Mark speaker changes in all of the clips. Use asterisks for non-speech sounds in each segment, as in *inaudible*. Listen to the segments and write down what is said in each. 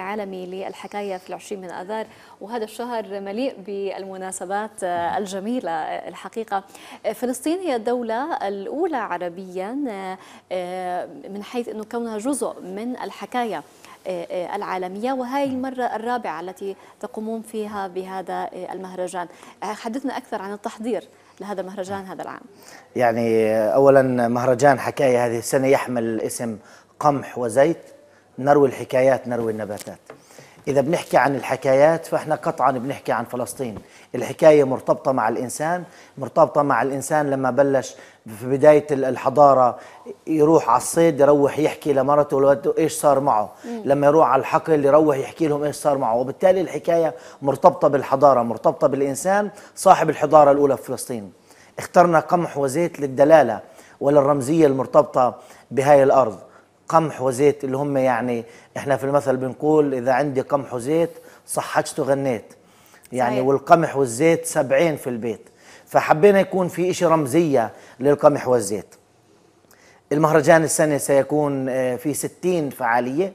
Speaker 1: العالمي للحكاية في العشرين من آذار وهذا الشهر مليء بالمناسبات آه، الجميلة آه، الحقيقة آه، فلسطين هي الدولة الأولى عربيا من حيث أنه كونها جزء من الحكاية العالمية وهي المرة الرابعة التي تقومون فيها بهذا المهرجان حدثنا أكثر عن التحضير لهذا المهرجان هذا العام
Speaker 2: يعني أولا مهرجان حكاية هذه السنة يحمل اسم قمح وزيت نروي الحكايات نروي النباتات إذا بنحكي عن الحكايات فإحنا قطعا بنحكي عن فلسطين الحكاية مرتبطة مع الإنسان مرتبطة مع الإنسان لما بلش في بداية الحضارة يروح على الصيد يروح يحكي لمرته ولوده إيش صار معه لما يروح على الحقل يروح يحكي لهم إيش صار معه وبالتالي الحكاية مرتبطة بالحضارة مرتبطة بالإنسان صاحب الحضارة الأولى في فلسطين اخترنا قمح وزيت للدلالة وللرمزية المرتبطة بهاي الأرض قمح وزيت اللي هم يعني احنا في المثل بنقول اذا عندي قمح وزيت صحجت غنيت يعني صحيح. والقمح والزيت سبعين في البيت فحبينا يكون في إشي رمزية للقمح والزيت المهرجان السنة سيكون آه، في ستين فعالية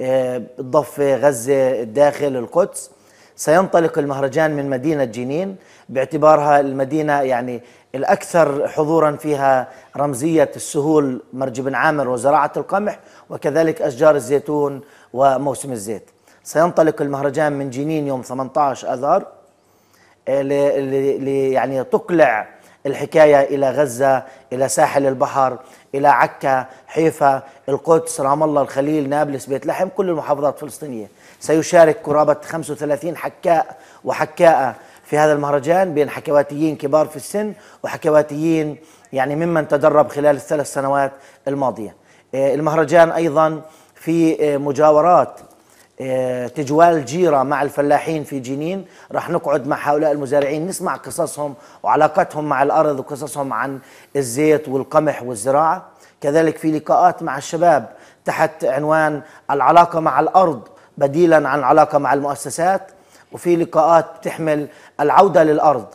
Speaker 2: آه، الضفة غزة الداخل القدس سينطلق المهرجان من مدينة جنين باعتبارها المدينة يعني الأكثر حضورا فيها رمزية السهول مرج بن عامر وزراعة القمح وكذلك أشجار الزيتون وموسم الزيت سينطلق المهرجان من جنين يوم 18 أذار آه، يعني تقلع الحكاية إلى غزة إلى ساحل البحر إلى عكا حيفا القدس رام الله الخليل نابلس بيت لحم كل المحافظات الفلسطينية سيشارك قرابة 35 حكاء وحكاءة في هذا المهرجان بين حكواتيين كبار في السن وحكواتيين يعني ممن تدرب خلال الثلاث سنوات الماضية آه، المهرجان أيضا في آه، مجاورات آه، تجوال جيرة مع الفلاحين في جنين راح نقعد مع هؤلاء المزارعين نسمع قصصهم وعلاقتهم مع الأرض وقصصهم عن الزيت والقمح والزراعة كذلك في لقاءات مع الشباب تحت عنوان العلاقة مع الأرض بديلا عن العلاقة مع المؤسسات وفي لقاءات بتحمل العوده للارض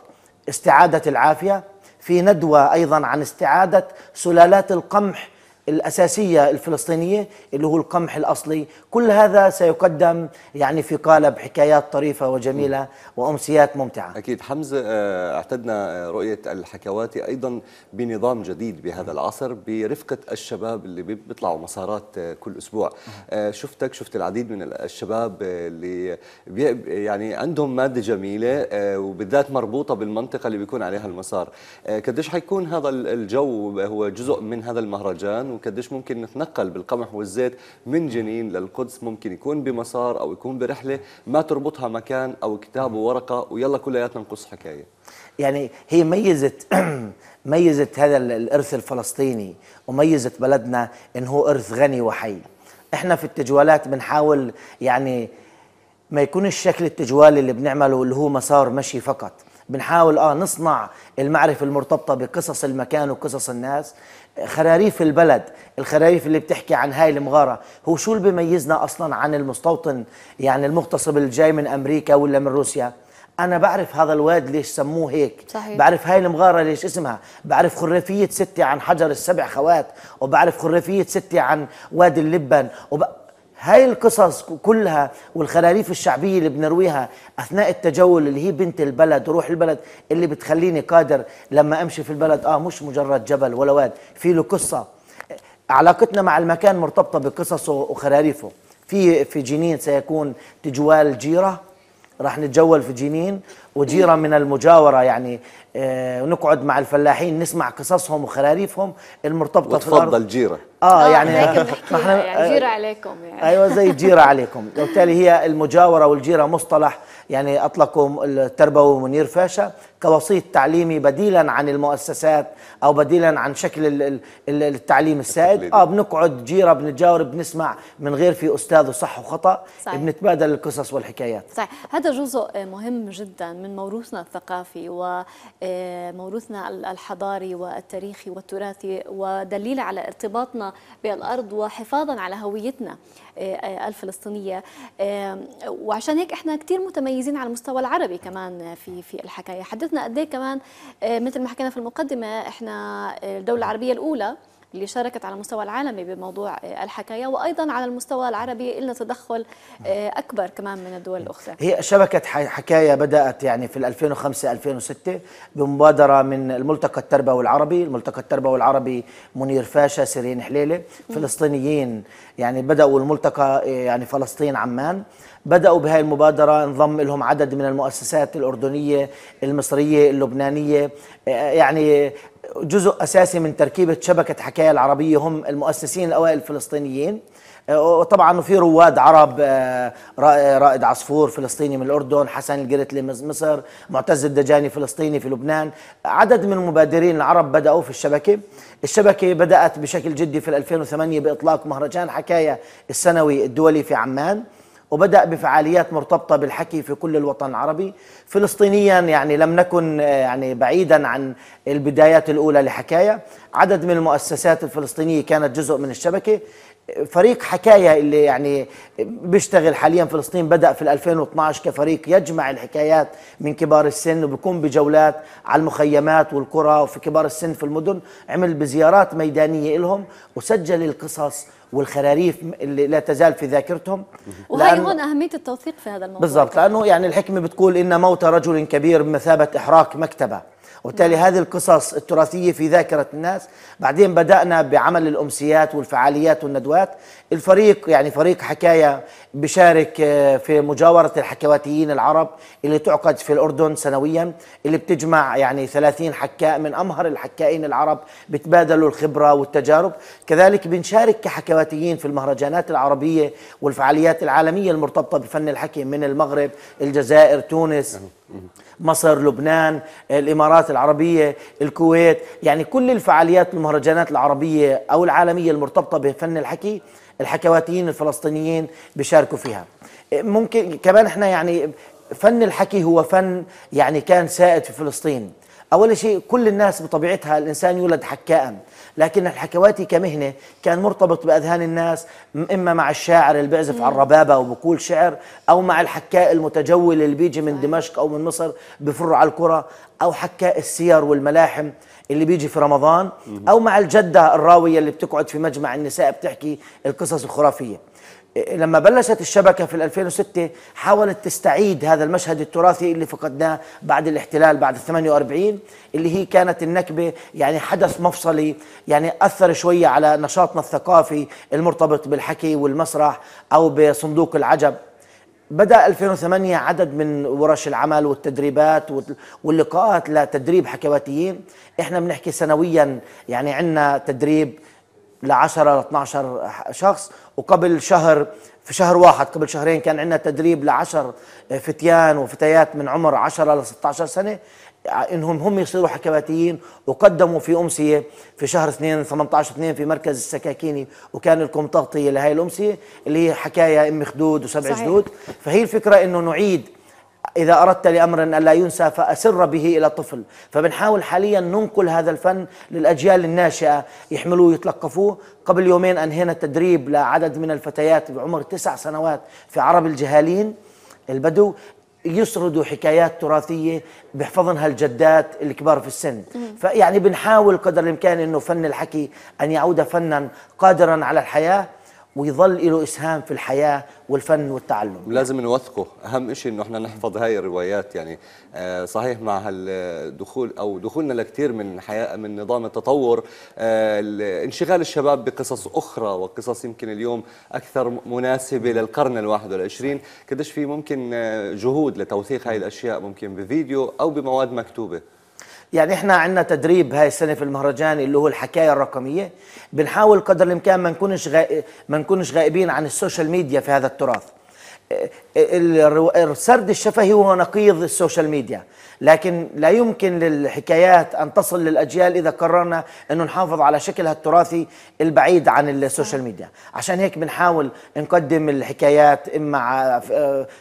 Speaker 2: استعاده العافيه في ندوه ايضا عن استعاده سلالات القمح الأساسية الفلسطينية اللي هو القمح الأصلي كل هذا سيقدم يعني في قالب حكايات طريفة وجميلة وأمسيات ممتعة
Speaker 3: أكيد حمزة آه، اعتدنا آه، رؤية الحكواتي أيضا بنظام جديد بهذا العصر برفقة الشباب اللي بيطلعوا مسارات آه، كل أسبوع شفتك شفت العديد من الشباب اللي يعني عندهم مادة جميلة وبالذات مربوطة بالمنطقة اللي بيكون عليها المسار قديش حيكون هذا الجو هو جزء من هذا المهرجان وقديش ممكن نتنقل بالقمح والزيت من جنين للقدس ممكن يكون بمسار او يكون برحله ما تربطها مكان او كتاب وورقه ويلا كلياتنا نقص حكايه
Speaker 2: يعني هي ميزه *clears throat* ميزه هذا الارث الفلسطيني وميزه بلدنا انه هو ارث غني وحي احنا في التجوالات بنحاول يعني ما يكون الشكل التجوالي اللي بنعمله اللي هو مسار مشي فقط بنحاول اه نصنع المعرفه المرتبطه بقصص المكان وقصص الناس خراريف البلد الخراريف اللي بتحكي عن هاي المغارة هو شو اللي بيميزنا أصلا عن المستوطن يعني المغتصب اللي جاي من أمريكا ولا من روسيا أنا بعرف هذا الواد ليش سموه هيك صحيح. بعرف هاي المغارة ليش اسمها بعرف خرافية ستي عن حجر السبع خوات وبعرف خرافية ستي عن وادي اللبن وب... هاي القصص كلها والخراريف الشعبيه اللي بنرويها اثناء التجول اللي هي بنت البلد وروح البلد اللي بتخليني قادر لما امشي في البلد اه مش مجرد جبل ولا واد في له قصه علاقتنا مع المكان مرتبطه بقصصه وخراريفه في في جنين سيكون تجوال جيره راح نتجول في جنين وجيرة من المجاورة يعني آه نقعد مع الفلاحين نسمع قصصهم وخراريفهم المرتبطة في الأرض وتفضل جيرة آه, آه، يعني *laughs* ما يعني جيرة آه، عليكم يعني أيوة زي *laughs* جيرة عليكم وبالتالي هي المجاورة والجيرة مصطلح يعني أطلقه التربوي منير فاشا كوسيط تعليمي بديلا عن المؤسسات أو بديلا عن شكل التعليم السائد آه بنقعد جيرة بنتجاور بنسمع من غير في أستاذ وصح وخطأ صحيح. بنتبادل القصص والحكايات
Speaker 1: صحيح هذا جزء مهم جدا من موروثنا الثقافي وموروثنا آه، الحضاري والتاريخي والتراثي ودليل على ارتباطنا بالارض وحفاظا على هويتنا آه، آه، الفلسطينيه وعشان هيك احنا كثير متميزين على المستوى العربي كمان في في الحكايه حدثنا قد إيه كمان مثل ما حكينا في المقدمه احنا الدوله العربيه الاولى اللي شاركت على المستوى العالمي بموضوع آه، الحكاية وأيضا على المستوى العربي إلنا تدخل آه، أكبر كمان من الدول الأخرى
Speaker 2: هي شبكة حكاية بدأت يعني في 2005-2006 بمبادرة من الملتقى التربوي العربي الملتقى التربوي العربي منير فاشا سيرين حليلة فلسطينيين يعني بدأوا الملتقى آه، يعني فلسطين عمان بدأوا بهاي المبادرة انضم لهم عدد من المؤسسات الأردنية المصرية اللبنانية يعني جزء أساسي من تركيبة شبكة حكاية العربية هم المؤسسين الأوائل الفلسطينيين وطبعا في رواد عرب آه، رائد عصفور فلسطيني من الاردن حسن القرتلي من مصر معتز الدجاني فلسطيني في لبنان عدد من المبادرين العرب بداوا في الشبكه الشبكه بدات بشكل جدي في 2008 باطلاق مهرجان حكايه السنوي الدولي في عمان وبدأ بفعاليات مرتبطة بالحكي في كل الوطن العربي فلسطينيا يعني لم نكن آه، يعني بعيدا عن البدايات الأولى لحكاية عدد من المؤسسات الفلسطينية كانت جزء من الشبكة فريق حكاية اللي يعني بيشتغل حاليا فلسطين بدأ في 2012 كفريق يجمع الحكايات من كبار السن وبيقوم بجولات على المخيمات والقرى وفي كبار السن في المدن عمل بزيارات ميدانية لهم وسجل القصص والخراريف اللي لا تزال في ذاكرتهم وهي هون
Speaker 1: أهمية التوثيق في هذا الموضوع بالضبط
Speaker 2: لأنه يعني الحكمة بتقول إن موت رجل كبير بمثابة إحراق مكتبة وبالتالي هذه القصص التراثية في ذاكرة الناس بعدين بدأنا بعمل الأمسيات والفعاليات والندوات الفريق يعني فريق حكاية بشارك آه، في مجاورة الحكواتيين العرب اللي تعقد في الأردن سنويا اللي بتجمع يعني 30 حكاء من أمهر الحكائين العرب بتبادلوا الخبرة والتجارب كذلك بنشارك كحكواتيين في المهرجانات العربية والفعاليات العالمية المرتبطة بفن الحكي من المغرب الجزائر تونس مصر لبنان الإمارات العربية الكويت يعني كل الفعاليات المهرجانات العربية أو العالمية المرتبطة بفن الحكي الحكواتيين الفلسطينيين بيشاركوا فيها ممكن كمان احنا يعني فن الحكي هو فن يعني كان سائد في فلسطين أول شيء كل الناس بطبيعتها الإنسان يولد حكاء لكن الحكواتي كمهنة كان مرتبط بأذهان الناس إما مع الشاعر اللي بيعزف على الربابة وبقول شعر أو مع الحكاء المتجول اللي بيجي من دمشق أو من مصر بفر على الكرة أو حكاء السير والملاحم اللي بيجي في رمضان أو مع الجدة الراوية اللي بتقعد في مجمع النساء بتحكي القصص الخرافية لما بلشت الشبكة في 2006 حاولت تستعيد هذا المشهد التراثي اللي فقدناه بعد الاحتلال بعد 48 اللي هي كانت النكبة يعني حدث مفصلي يعني أثر شوية على نشاطنا الثقافي المرتبط بالحكي والمسرح أو بصندوق العجب بدأ 2008 عدد من ورش العمل والتدريبات واللقاءات لتدريب حكواتيين احنا بنحكي سنويا يعني عندنا تدريب ل 10 ل 12 شخص وقبل شهر في شهر واحد قبل شهرين كان عندنا تدريب لعشر فتيان وفتيات من عمر 10 ل 16 سنه انهم هم يصيروا حكواتيين وقدموا في امسيه في شهر 2 18 2 في مركز السكاكيني وكان لكم تغطيه لهي الامسيه اللي هي حكايه ام خدود وسبع جدود فهي الفكره انه نعيد إذا أردت لأمر أن لا ينسى فأسر به إلى طفل فبنحاول حاليا ننقل هذا الفن للأجيال الناشئة يحملوه ويتلقفوه قبل يومين أنهينا تدريب لعدد من الفتيات بعمر تسع سنوات في عرب الجهالين البدو يسردوا حكايات تراثية بيحفظنها الجدات الكبار في السن فيعني بنحاول قدر الإمكان أنه فن الحكي أن يعود فنا قادرا على الحياة ويظل له اسهام في الحياه والفن والتعلم
Speaker 3: لازم نوثقه اهم شيء انه احنا نحفظ هاي الروايات يعني آه، صحيح مع هالدخول او دخولنا لكثير من حياة من نظام التطور آه، انشغال الشباب بقصص اخرى وقصص يمكن اليوم اكثر مناسبه للقرن ال21 قديش في ممكن آه، جهود لتوثيق هاي الاشياء ممكن بفيديو او بمواد مكتوبه
Speaker 2: يعني احنا عندنا تدريب هاي السنه في المهرجان اللي هو الحكايه الرقميه بنحاول قدر الامكان ما نكونش غائب ما نكونش غائبين عن السوشيال ميديا في هذا التراث السرد الشفهي هو نقيض السوشيال ميديا لكن لا يمكن للحكايات أن تصل للأجيال إذا قررنا انه نحافظ على شكلها التراثي البعيد عن السوشيال ميديا عشان هيك بنحاول نقدم الحكايات إما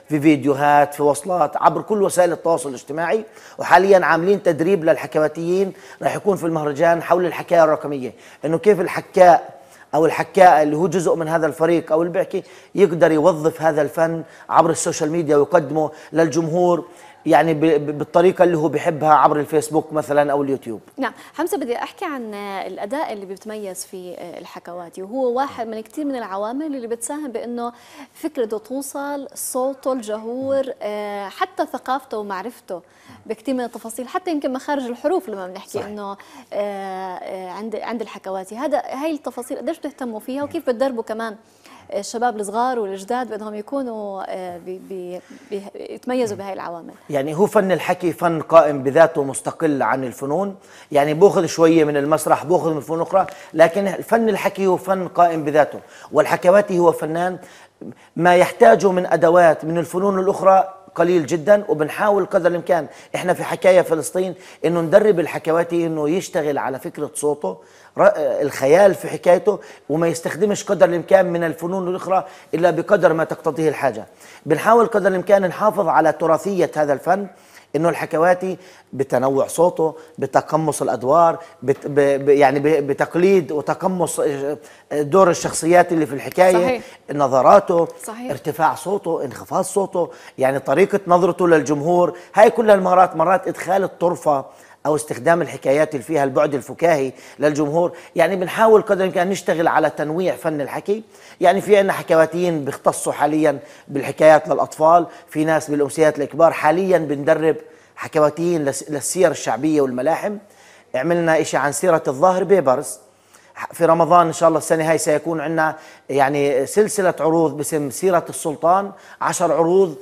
Speaker 2: في فيديوهات في وصلات عبر كل وسائل التواصل الاجتماعي وحاليا عاملين تدريب للحكواتيين راح يكون في المهرجان حول الحكاية الرقمية أنه كيف الحكاء او الحكاء اللي هو جزء من هذا الفريق او البعكي يقدر يوظف هذا الفن عبر السوشيال ميديا ويقدمه للجمهور يعني بالطريقه اللي هو بيحبها عبر الفيسبوك مثلا او اليوتيوب
Speaker 1: نعم حمزه بدي احكي عن الاداء اللي بيتميز فيه الحكواتي وهو واحد من كثير من العوامل اللي بتساهم بانه فكرته توصل صوته الجهور آه، حتى ثقافته ومعرفته بكثير من التفاصيل حتى يمكن مخارج الحروف لما بنحكي انه آه، آه، عند عند الحكواتي هذا هاي التفاصيل قديش بتهتموا فيها وكيف بتدربوا كمان الشباب الصغار والجداد بدهم يكونوا آه، يتميزوا بهاي العوامل
Speaker 2: يعني هو فن الحكي فن قائم بذاته مستقل عن الفنون يعني بأخذ شوية من المسرح بأخذ من الفنون أخرى لكن فن الحكي هو فن قائم بذاته والحكواتي هو فنان ما يحتاجه من أدوات من الفنون الأخرى قليل جدا وبنحاول قدر الامكان احنا في حكايه فلسطين انه ندرب الحكواتي انه يشتغل على فكره صوته الخيال في حكايته وما يستخدمش قدر الامكان من الفنون الاخرى الا بقدر ما تقتضيه الحاجه بنحاول قدر الامكان نحافظ على تراثيه هذا الفن انه الحكواتي بتنوع صوته بتقمص الادوار بت ب يعني بتقليد وتقمص آه، دور الشخصيات اللي في الحكايه صحيح. نظراته صحيح. ارتفاع صوته انخفاض صوته يعني طريقه نظرته للجمهور هاي كل المهارات مرات ادخال الطرفه او استخدام الحكايات اللي فيها البعد الفكاهي للجمهور يعني بنحاول قدر الامكان نشتغل على تنويع فن الحكي يعني في عندنا حكواتيين بيختصوا حاليا بالحكايات للاطفال في ناس بالامسيات الكبار حاليا بندرب حكواتيين للسير الشعبيه والملاحم عملنا شيء عن سيره الظاهر بيبرز في رمضان ان شاء الله السنه هاي سيكون عندنا يعني سلسله عروض باسم سيره السلطان عشر عروض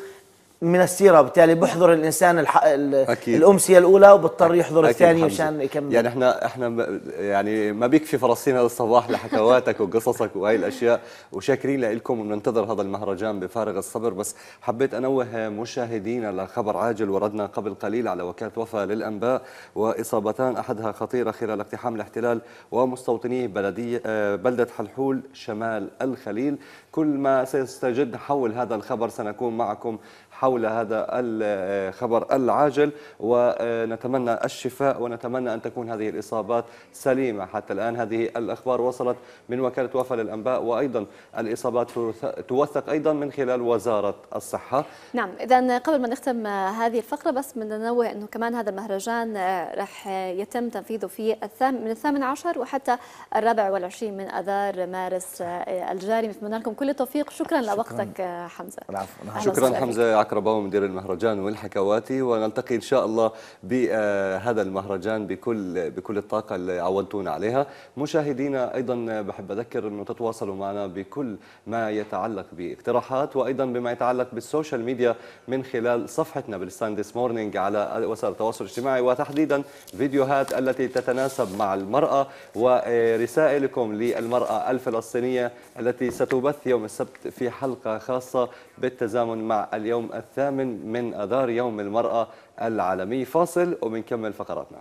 Speaker 2: من السيره وبالتالي بحضر الانسان الح... أكيد. الامسيه الاولى وبضطر يحضر الثانيه مشان يكمل يعني
Speaker 3: احنا احنا يعني ما بيكفي فلسطين هذا الصباح لحكواتك وقصصك وهي الاشياء وشاكرين لكم وبننتظر هذا المهرجان بفارغ الصبر بس حبيت انوه مشاهدينا لخبر عاجل وردنا قبل قليل على وكاله وفا للانباء واصابتان احدها خطيره خلال اقتحام الاحتلال ومستوطنيه بلديه آه، بلده حلحول شمال الخليل كل ما سيستجد حول هذا الخبر سنكون معكم حول هذا الخبر العاجل ونتمنى الشفاء ونتمنى أن تكون هذه الإصابات سليمة حتى الآن هذه الأخبار وصلت من وكالة وفا للأنباء وأيضا الإصابات توثق أيضا من خلال وزارة الصحة
Speaker 1: نعم إذا قبل ما نختم هذه الفقرة بس بدنا ننوه أنه كمان هذا المهرجان رح يتم تنفيذه في الثامن من الثامن عشر وحتى الرابع والعشرين من أذار مارس الجاري نتمنى لكم كل التوفيق شكرا, شكرا لوقتك حمزة شكرا
Speaker 3: حمزة إسحاق مدير المهرجان والحكواتي ونلتقي إن شاء الله بهذا المهرجان بكل بكل الطاقة اللي عودتونا عليها مشاهدينا أيضا بحب أذكر أنه تتواصلوا معنا بكل ما يتعلق باقتراحات وأيضا بما يتعلق بالسوشيال ميديا من خلال صفحتنا بالستاندس مورنينج على وسائل التواصل الاجتماعي وتحديدا فيديوهات التي تتناسب مع المرأة ورسائلكم للمرأة الفلسطينية التي ستبث يوم السبت في حلقة خاصة بالتزامن مع اليوم الثامن من أذار يوم المرأة العالمي فاصل وبنكمل فقراتنا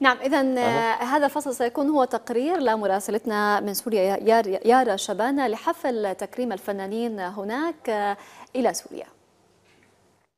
Speaker 1: نعم, نعم، إذا آه، هذا الفصل سيكون هو تقرير لمراسلتنا من سوريا يارا شبانة لحفل تكريم الفنانين هناك آه، إلى سوريا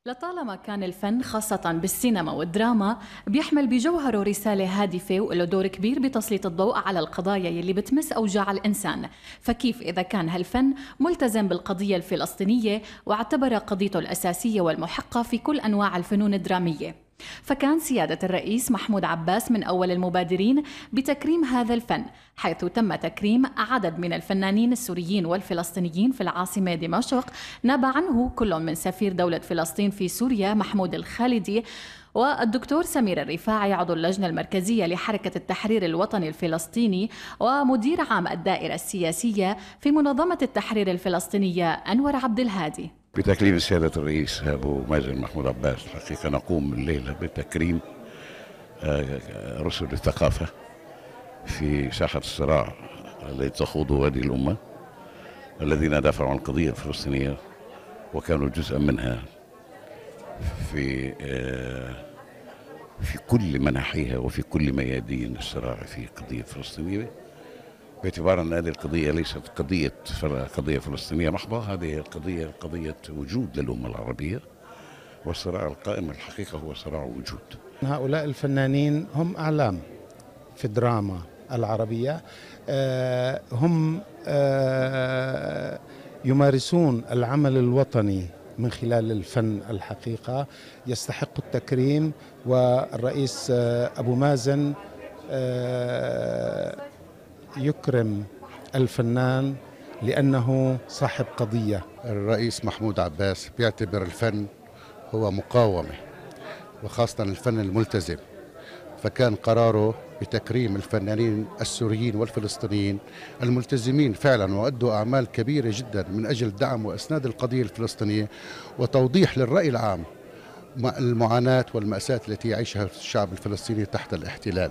Speaker 4: لطالما كان الفن خاصة بالسينما والدراما بيحمل بجوهره رسالة هادفة وله دور كبير بتسليط الضوء على القضايا يلي بتمس أوجاع الإنسان فكيف إذا كان هالفن ملتزم بالقضية الفلسطينية واعتبر قضيته الأساسية والمحقة في كل أنواع الفنون الدرامية فكان سيادة الرئيس محمود عباس من أول المبادرين بتكريم هذا الفن حيث تم تكريم عدد من الفنانين السوريين والفلسطينيين في العاصمة دمشق نبع عنه كل من سفير دولة فلسطين في سوريا محمود الخالدي والدكتور سمير الرفاعي عضو اللجنة المركزية لحركة التحرير الوطني الفلسطيني ومدير عام الدائرة السياسية في منظمة التحرير الفلسطينية أنور عبد الهادي
Speaker 5: بتكريم
Speaker 3: سيادة الرئيس أبو مازن محمود عباس حقيقة نقوم الليلة بتكريم آه، رسل الثقافة في ساحة الصراع الذي
Speaker 6: تخوضه هذه الأمة الذين دافعوا عن القضية الفلسطينية وكانوا جزءا منها في آه، في كل
Speaker 3: مناحيها وفي كل ميادين الصراع في القضية الفلسطينية باعتبار ان هذه القضيه ليست قضيه قضيه فلسطينيه محضه، هذه القضيه قضيه وجود للامه العربيه والصراع القائم الحقيقه هو صراع وجود.
Speaker 7: هؤلاء
Speaker 8: الفنانين هم اعلام في الدراما العربيه آه، هم آه، يمارسون العمل الوطني من خلال الفن الحقيقه يستحق التكريم والرئيس آه، ابو مازن يكرم الفنان لأنه صاحب قضية الرئيس محمود عباس بيعتبر الفن هو مقاومة وخاصة الفن الملتزم فكان قراره بتكريم الفنانين السوريين والفلسطينيين الملتزمين فعلا وأدوا أعمال كبيرة جدا من أجل دعم وإسناد القضية الفلسطينية وتوضيح للرأي العام المعاناة والمأساة التي يعيشها الشعب الفلسطيني تحت الاحتلال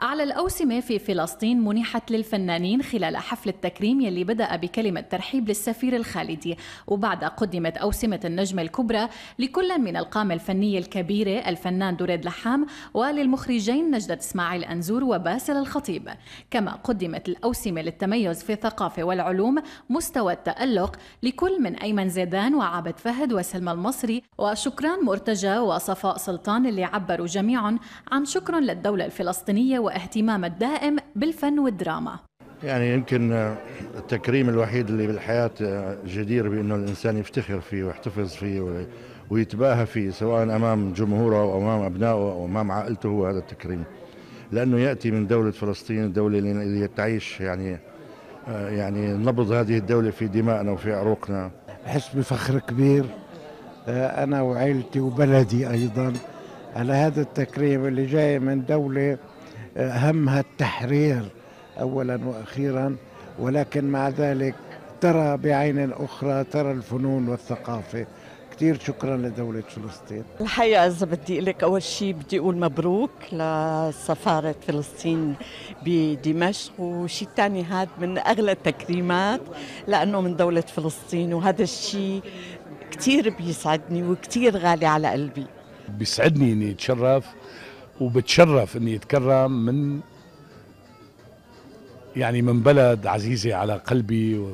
Speaker 4: على الأوسمة في فلسطين منحت للفنانين خلال حفل التكريم يلي بدأ بكلمة ترحيب للسفير الخالدي وبعد قدمت أوسمة النجمة الكبرى لكل من القامة الفنية الكبيرة الفنان دريد لحام وللمخرجين نجدة إسماعيل أنزور وباسل الخطيب كما قدمت الأوسمة للتميز في الثقافة والعلوم مستوى التألق لكل من أيمن زيدان وعابد فهد وسلمى المصري وشكران مرتجى وصفاء سلطان اللي عبروا جميعا عن شكر للدولة الفلسطينية واهتمام الدائم بالفن والدراما
Speaker 8: يعني يمكن التكريم الوحيد اللي بالحياة جدير بأنه الإنسان يفتخر فيه ويحتفظ فيه ويتباهى فيه سواء أمام جمهوره أو أمام أبنائه أو أمام عائلته هو هذا التكريم لأنه يأتي من دولة فلسطين الدولة اللي تعيش يعني آه، يعني نبض هذه الدولة في دمائنا وفي عروقنا
Speaker 6: أحس بفخر كبير
Speaker 2: آه، أنا وعائلتي وبلدي أيضا على هذا التكريم اللي جاي من دولة همها التحرير اولا واخيرا
Speaker 9: ولكن مع ذلك ترى بعين اخرى ترى الفنون والثقافه كثير شكرا لدولة فلسطين
Speaker 7: الحقيقة إذا بدي أقول لك أول شيء بدي أقول مبروك لسفارة فلسطين بدمشق وشيء ثاني هذا من أغلى التكريمات لأنه من دولة فلسطين وهذا الشيء كثير بيسعدني وكثير غالي على قلبي
Speaker 6: بيسعدني إني أتشرف وبتشرف اني اتكرم من يعني من بلد عزيزة على قلبي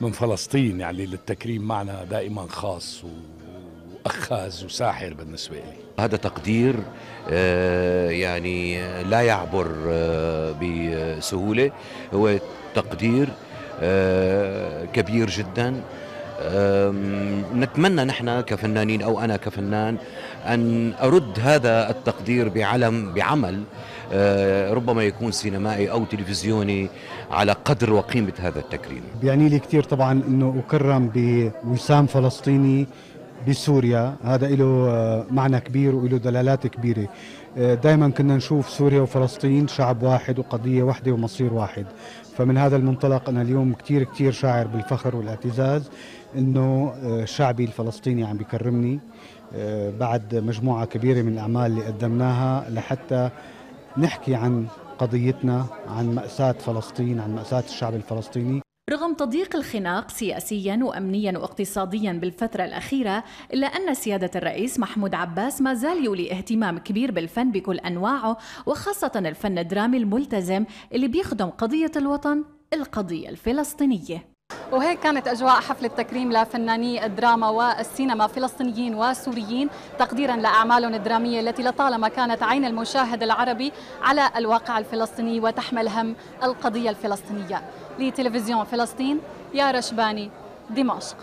Speaker 6: من فلسطين يعني للتكريم معنا دائما خاص وأخاز وساحر بالنسبة لي
Speaker 3: هذا تقدير آه، يعني لا يعبر آه، بسهولة هو
Speaker 9: تقدير آه، كبير جدا نتمنى نحن كفنانين او انا كفنان أن أرد هذا التقدير بعلم بعمل آه، ربما يكون سينمائي أو تلفزيوني على قدر وقيمة هذا التكريم بيعني لي كثير طبعا أنه أكرم بوسام فلسطيني بسوريا هذا له آه، معنى كبير وله دلالات كبيرة آه، دائما كنا نشوف سوريا وفلسطين شعب واحد وقضية واحدة ومصير واحد فمن هذا المنطلق أنا اليوم كثير كثير شاعر بالفخر والاعتزاز أنه شعبي الفلسطيني عم بيكرمني بعد مجموعة كبيرة من الأعمال اللي قدمناها لحتى نحكي عن قضيتنا عن مأساة فلسطين عن مأساة الشعب الفلسطيني
Speaker 4: رغم تضييق الخناق سياسيا وامنيا واقتصاديا بالفتره الاخيره الا ان سياده الرئيس محمود عباس ما زال يولي اهتمام كبير بالفن بكل انواعه وخاصه الفن الدرامي الملتزم اللي بيخدم قضيه الوطن القضيه الفلسطينيه وهيك كانت أجواء حفل التكريم لفناني الدراما والسينما فلسطينيين وسوريين تقديرا لأعمالهم الدرامية التي لطالما كانت عين المشاهد العربي على الواقع الفلسطيني وتحمل هم القضية الفلسطينية لتلفزيون فلسطين يا رشباني دمشق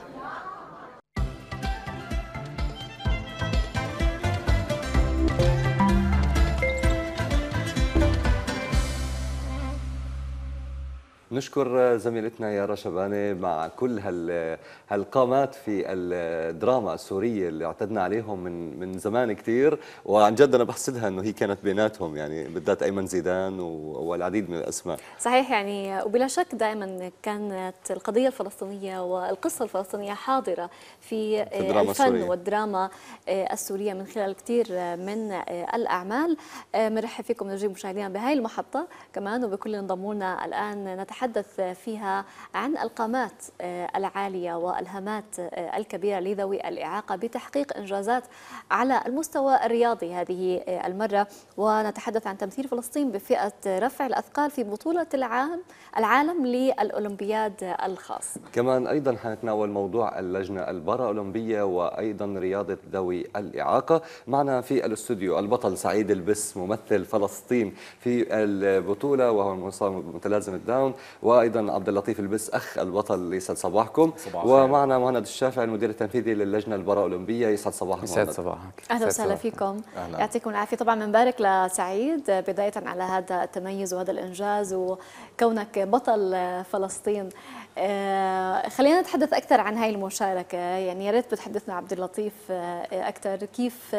Speaker 3: نشكر زميلتنا يارا شبانة مع كل هال هالقامات في الدراما السورية اللي اعتدنا عليهم من من زمان كثير وعن جد أنا بحسدها أنه هي كانت بيناتهم يعني بالذات أيمن زيدان والعديد من الأسماء
Speaker 1: صحيح يعني وبلا شك دائما كانت القضية الفلسطينية والقصة الفلسطينية حاضرة في, في الدراما الفن السورية. والدراما السورية من خلال كثير من الأعمال مرحب فيكم نجيب مشاهدينا بهاي المحطة كمان وبكل انضموا لنا الآن نتحدث نتحدث فيها عن القامات آه، العالية والهامات آه، الكبيرة لذوي الإعاقة بتحقيق إنجازات على المستوى الرياضي هذه آه، المرة ونتحدث عن تمثيل فلسطين بفئة رفع الأثقال في بطولة العام العالم للأولمبياد الخاص
Speaker 3: كمان أيضا حنتناول موضوع اللجنة أولمبية وأيضا رياضة ذوي الإعاقة معنا في الاستوديو البطل سعيد البس ممثل فلسطين في البطولة وهو المتلازم الداون وايضا عبد اللطيف البس اخ البطل يسعد صباحكم صباح ومعنا مهند الشافعي المدير التنفيذي للجنه البارالمبيه يسعد صباحكم يسعد صباحك اهلا وسهلا
Speaker 1: فيكم أهلا. يعطيكم العافيه طبعا منبارك لسعيد بدايه على هذا التميز وهذا الانجاز وكونك بطل فلسطين آه، خلينا نتحدث اكثر عن هاي المشاركه يعني يا ريت بتحدثنا عبد اللطيف آه، اكثر كيف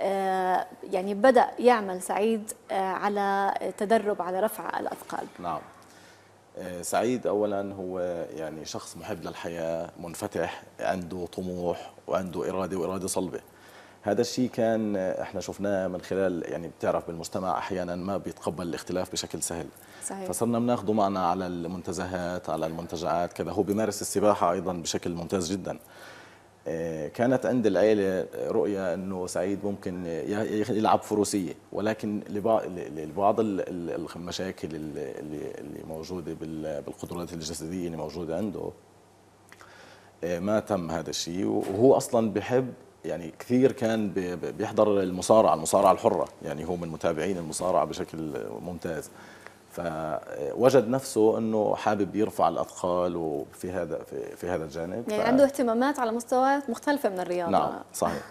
Speaker 1: آه، يعني بدا يعمل سعيد على تدرب على رفع الاثقال
Speaker 6: نعم آه، سعيد اولا هو يعني شخص محب للحياه منفتح عنده طموح وعنده اراده واراده صلبه هذا الشيء كان احنا شفناه من خلال يعني بتعرف بالمجتمع احيانا ما بيتقبل الاختلاف بشكل سهل صحيح. فصرنا بناخذه معنا على المنتزهات على المنتجعات كذا هو بيمارس السباحه ايضا بشكل ممتاز جدا آه، كانت عند العائلة رؤية أنه سعيد ممكن يلعب فروسية ولكن لبعض المشاكل اللي موجودة بالقدرات الجسدية اللي موجودة عنده آه، ما تم هذا الشيء وهو أصلا بحب يعني كثير كان بيحضر المصارعة المصارعة الحرة يعني هو من متابعين المصارعة بشكل ممتاز فوجد نفسه انه حابب يرفع الاثقال وفي هذا في, هذا الجانب يعني ف... عنده
Speaker 1: اهتمامات على مستويات مختلفه من الرياضه نعم
Speaker 6: صحيح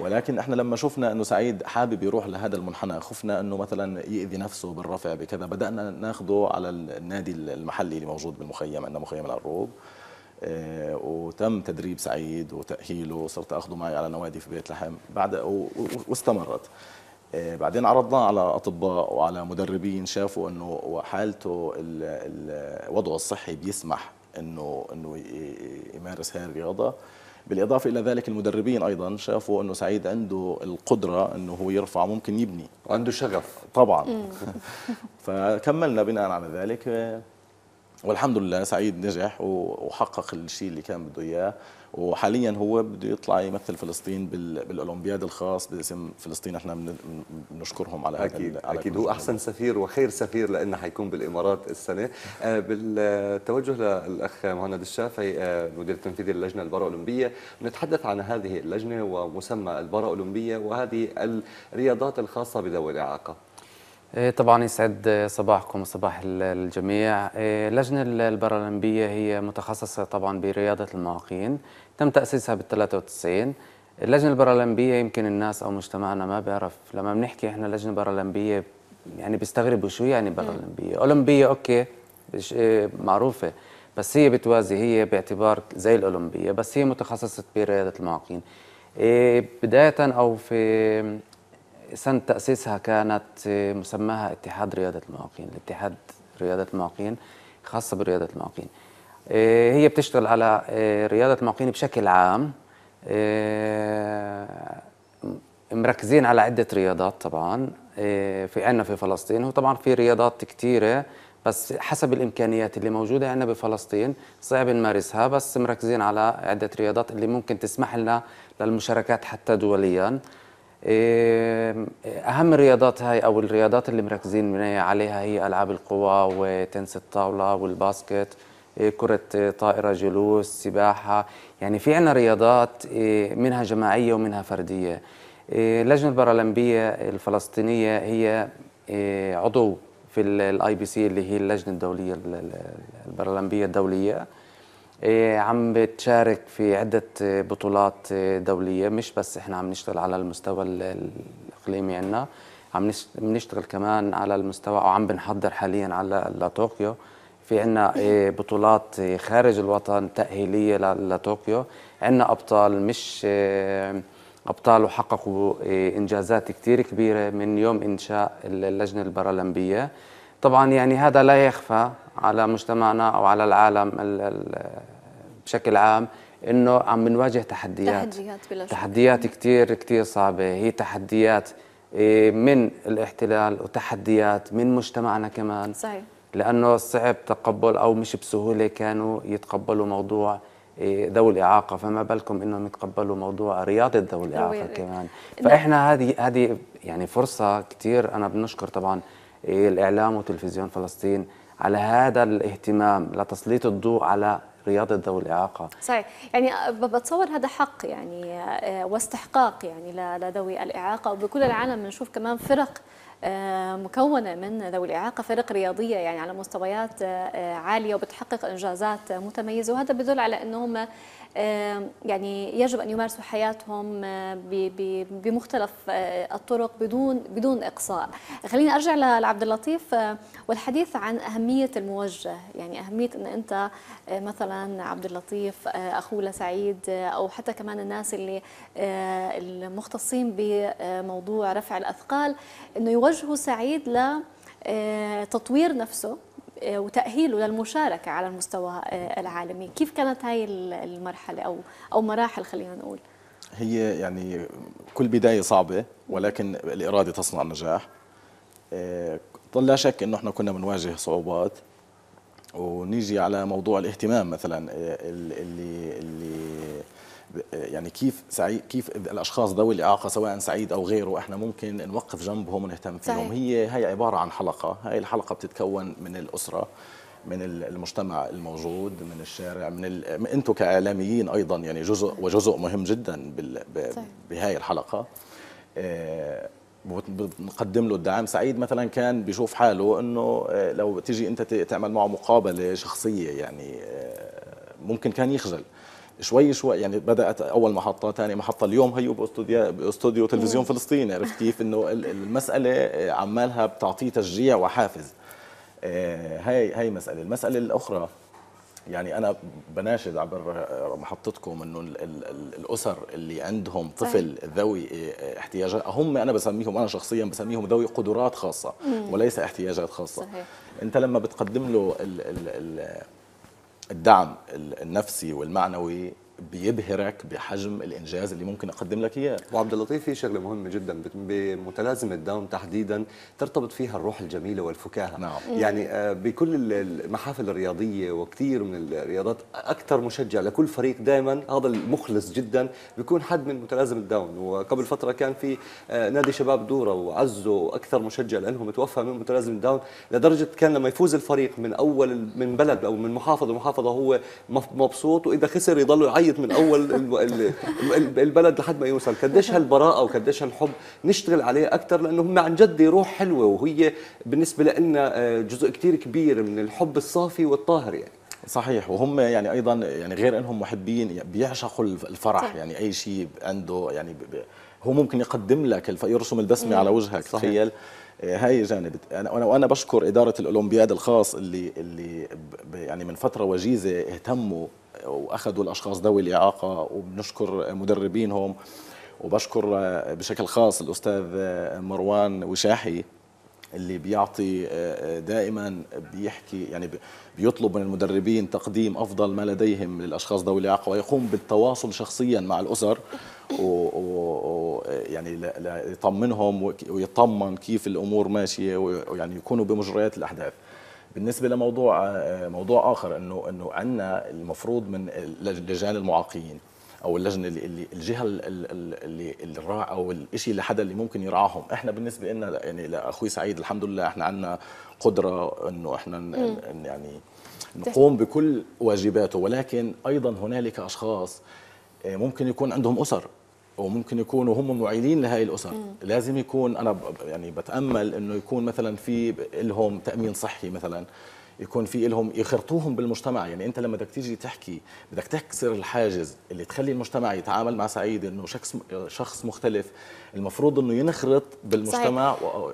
Speaker 6: ولكن احنا لما شفنا انه سعيد حابب يروح لهذا المنحنى خفنا انه مثلا يؤذي نفسه بالرفع بكذا بدانا ناخذه على النادي المحلي اللي موجود بالمخيم عندنا مخيم العروب اه وتم تدريب سعيد وتاهيله صرت اخذه معي على نوادي في بيت لحم بعد واستمرت آه، بعدين عرضناه على اطباء وعلى مدربين شافوا انه حالته وضعه الصحي بيسمح انه انه يمارس هذه الرياضه بالاضافه الى ذلك المدربين ايضا شافوا انه سعيد عنده القدره انه هو يرفع ممكن يبني عنده شغف طبعا *laughs* فكملنا بناء على ذلك والحمد لله سعيد نجح وحقق الشيء اللي كان بده اياه وحاليا هو بده يطلع يمثل فلسطين بالاولمبياد الخاص باسم فلسطين احنا بنشكرهم على هذا اكيد على اكيد هو احسن سفير وخير سفير لانه حيكون بالامارات السنه آه،
Speaker 3: بالتوجه للاخ مهند الشافعي المدير آه، التنفيذي للجنه اولمبيه نتحدث عن هذه اللجنه ومسمى اولمبيه وهذه الرياضات الخاصه بذوي
Speaker 9: الاعاقه إيه، طبعا يسعد صباحكم وصباح الجميع إيه، اللجنة البارالمبية هي متخصصة طبعا برياضة المعاقين تم تأسيسها بال 93 اللجنة البارالمبية يمكن الناس أو مجتمعنا ما بيعرف لما بنحكي إحنا لجنة بارالمبية يعني بيستغربوا شو يعني بارالمبية أولمبية أوكي إيه، معروفة بس هي بتوازي هي باعتبار زي الأولمبية بس هي متخصصة برياضة المعاقين بداية أو في سنة تأسيسها كانت آه، مسماها اتحاد رياضة المعاقين الاتحاد رياضة المعاقين خاصة برياضة المعاقين آه، هي بتشتغل على آه، رياضة المعاقين بشكل عام مركزين على عدة رياضات طبعا في عنا في فلسطين وطبعا في رياضات كثيرة بس حسب الإمكانيات اللي موجودة عنا بفلسطين صعب نمارسها بس مركزين على عدة رياضات اللي ممكن تسمح لنا للمشاركات حتى دوليا إيه، اهم الرياضات هاي او الرياضات اللي مركزين عليها هي العاب القوى وتنس الطاوله والباسكت إيه، كرة طائرة جلوس سباحة يعني في عنا رياضات إيه، منها جماعية ومنها فردية اللجنة البارالمبية الفلسطينية هي عضو في الاي بي سي اللي هي اللجنة الدولية البارالمبية الدولية إيه، عم بتشارك في عدة بطولات دولية مش بس احنا عم نشتغل على المستوى الإقليمي عنا عم نشتغل كمان على المستوى وعم بنحضر حاليا على لطوكيو في عنا إيه، بطولات خارج الوطن تأهيلية لطوكيو عنا أبطال مش إيه، أبطال وحققوا إنجازات كتير كبيرة من يوم إنشاء اللجنة البارالمبية طبعا يعني هذا لا يخفى على مجتمعنا او على العالم بشكل عام انه عم بنواجه تحديات تحديات بلا شك. تحديات كثير كثير صعبه هي تحديات إيه، من الاحتلال وتحديات من مجتمعنا كمان صحيح لانه صعب تقبل او مش بسهوله كانوا يتقبلوا موضوع إيه، ذوي الاعاقه فما بالكم انهم يتقبلوا موضوع رياضه ذوي الاعاقه كمان نعم. فاحنا هذه هذه يعني فرصه كثير انا بنشكر طبعا إيه، الاعلام وتلفزيون فلسطين على هذا الاهتمام لتسليط الضوء على رياضة ذوي الإعاقة
Speaker 1: صحيح يعني آه، بتصور هذا حق يعني آه، آه، واستحقاق يعني لذوي الإعاقة وبكل العالم بنشوف كمان فرق مكونه من ذوي الاعاقه فرق رياضيه يعني على مستويات عاليه وبتحقق انجازات متميزه وهذا بدل على انه هم يعني يجب ان يمارسوا حياتهم آه، بمختلف آه، الطرق بدون بدون اقصاء خليني ارجع لعبد اللطيف آه، والحديث عن اهميه الموجه يعني اهميه ان انت مثلا عبد اللطيف اخوه لسعيد او حتى كمان الناس اللي المختصين بموضوع رفع الاثقال انه يوجهوا سعيد ل تطوير نفسه آه، وتأهيله للمشاركة على المستوى آه، العالمي كيف كانت هاي المرحلة أو, أو مراحل خلينا
Speaker 6: نقول هي يعني كل بداية صعبة ولكن الإرادة تصنع النجاح آه، لا شك أنه احنا كنا بنواجه صعوبات ونيجي على موضوع الاهتمام مثلا اللي, اللي يعني كيف سعيد كيف الاشخاص ذوي الاعاقه سواء سعيد او غيره احنا ممكن نوقف جنبهم ونهتم فيهم صحيح. هي هي عباره عن حلقه هاي الحلقه بتتكون من الاسره من المجتمع الموجود من الشارع من ال... انتم كاعلاميين ايضا يعني جزء وجزء مهم جدا بال... ب... صحيح. بهاي الحلقه آه... بنقدم له الدعم سعيد مثلا كان بيشوف حاله انه آه، لو تيجي انت تعمل معه مقابله شخصيه يعني آه، ممكن كان يخجل شوي شوي يعني بدات اول محطه ثاني محطه اليوم هيو باستوديو باستوديو تلفزيون فلسطين عرفت كيف انه المساله عمالها بتعطيه تشجيع وحافز آه، هاي هاي مساله المساله الاخرى يعني انا بناشد عبر محطتكم انه الاسر اللي عندهم طفل ذوي احتياجات هم انا بسميهم انا شخصيا بسميهم ذوي قدرات خاصه وليس احتياجات خاصه صحيح. انت لما بتقدم له الـ الـ الـ الدعم النفسي والمعنوي بيبهرك بحجم الانجاز اللي ممكن اقدم لك اياه وعبد اللطيف في شغله مهمه جدا بمتلازمه داون
Speaker 3: تحديدا ترتبط فيها الروح الجميله والفكاهه نعم. يعني آه، بكل المحافل الرياضيه وكثير من الرياضات اكثر مشجع لكل فريق دائما هذا المخلص جدا بيكون حد من متلازمه داون وقبل فتره كان في آه، نادي شباب دوره وعزه واكثر مشجع لانه توفى من متلازمه داون لدرجه كان لما يفوز الفريق من اول من بلد او من محافظه محافظه هو مبسوط واذا خسر يضل يعيط يعيط من اول البلد لحد ما يوصل قديش هالبراءه وقديش هالحب نشتغل عليه اكثر لانه هم عن جد
Speaker 6: روح حلوه وهي بالنسبه لنا آه، جزء كثير كبير من الحب الصافي والطاهر يعني صحيح وهم يعني ايضا يعني غير انهم محبين يعني بيعشقوا الفرح يعني اي شيء عنده يعني هو ممكن يقدم لك يرسم البسمه مم. على وجهك تخيل آه، هاي جانب انا وانا بشكر اداره الاولمبياد الخاص اللي اللي يعني من فتره وجيزه اهتموا واخذوا الاشخاص ذوي الاعاقه وبنشكر مدربينهم وبشكر بشكل خاص الاستاذ مروان وشاحي اللي بيعطي دائما بيحكي يعني بيطلب من المدربين تقديم افضل ما لديهم للاشخاص ذوي الاعاقه ويقوم بالتواصل شخصيا مع الاسر ويعني ليطمنهم ويطمن كيف الامور ماشيه ويعني يكونوا بمجريات الاحداث بالنسبه لموضوع آه، موضوع اخر انه انه عندنا المفروض من لجان المعاقين او اللجنه اللي الجهه اللي الراع او الشيء اللي حدا اللي ممكن يرعاهم احنا بالنسبه لنا يعني لاخوي سعيد الحمد لله احنا عندنا قدره انه احنا يعني نقوم بكل واجباته ولكن ايضا هنالك اشخاص آه، ممكن يكون عندهم اسر وممكن يكونوا هم معيلين لهي الاسر مم. لازم يكون انا يعني بتامل انه يكون مثلا في لهم تامين صحي مثلا يكون في لهم يخرطوهم بالمجتمع يعني انت لما بدك تيجي تحكي بدك تكسر الحاجز اللي تخلي المجتمع يتعامل مع سعيد انه شخص شخص مختلف المفروض انه ينخرط بالمجتمع صحيح.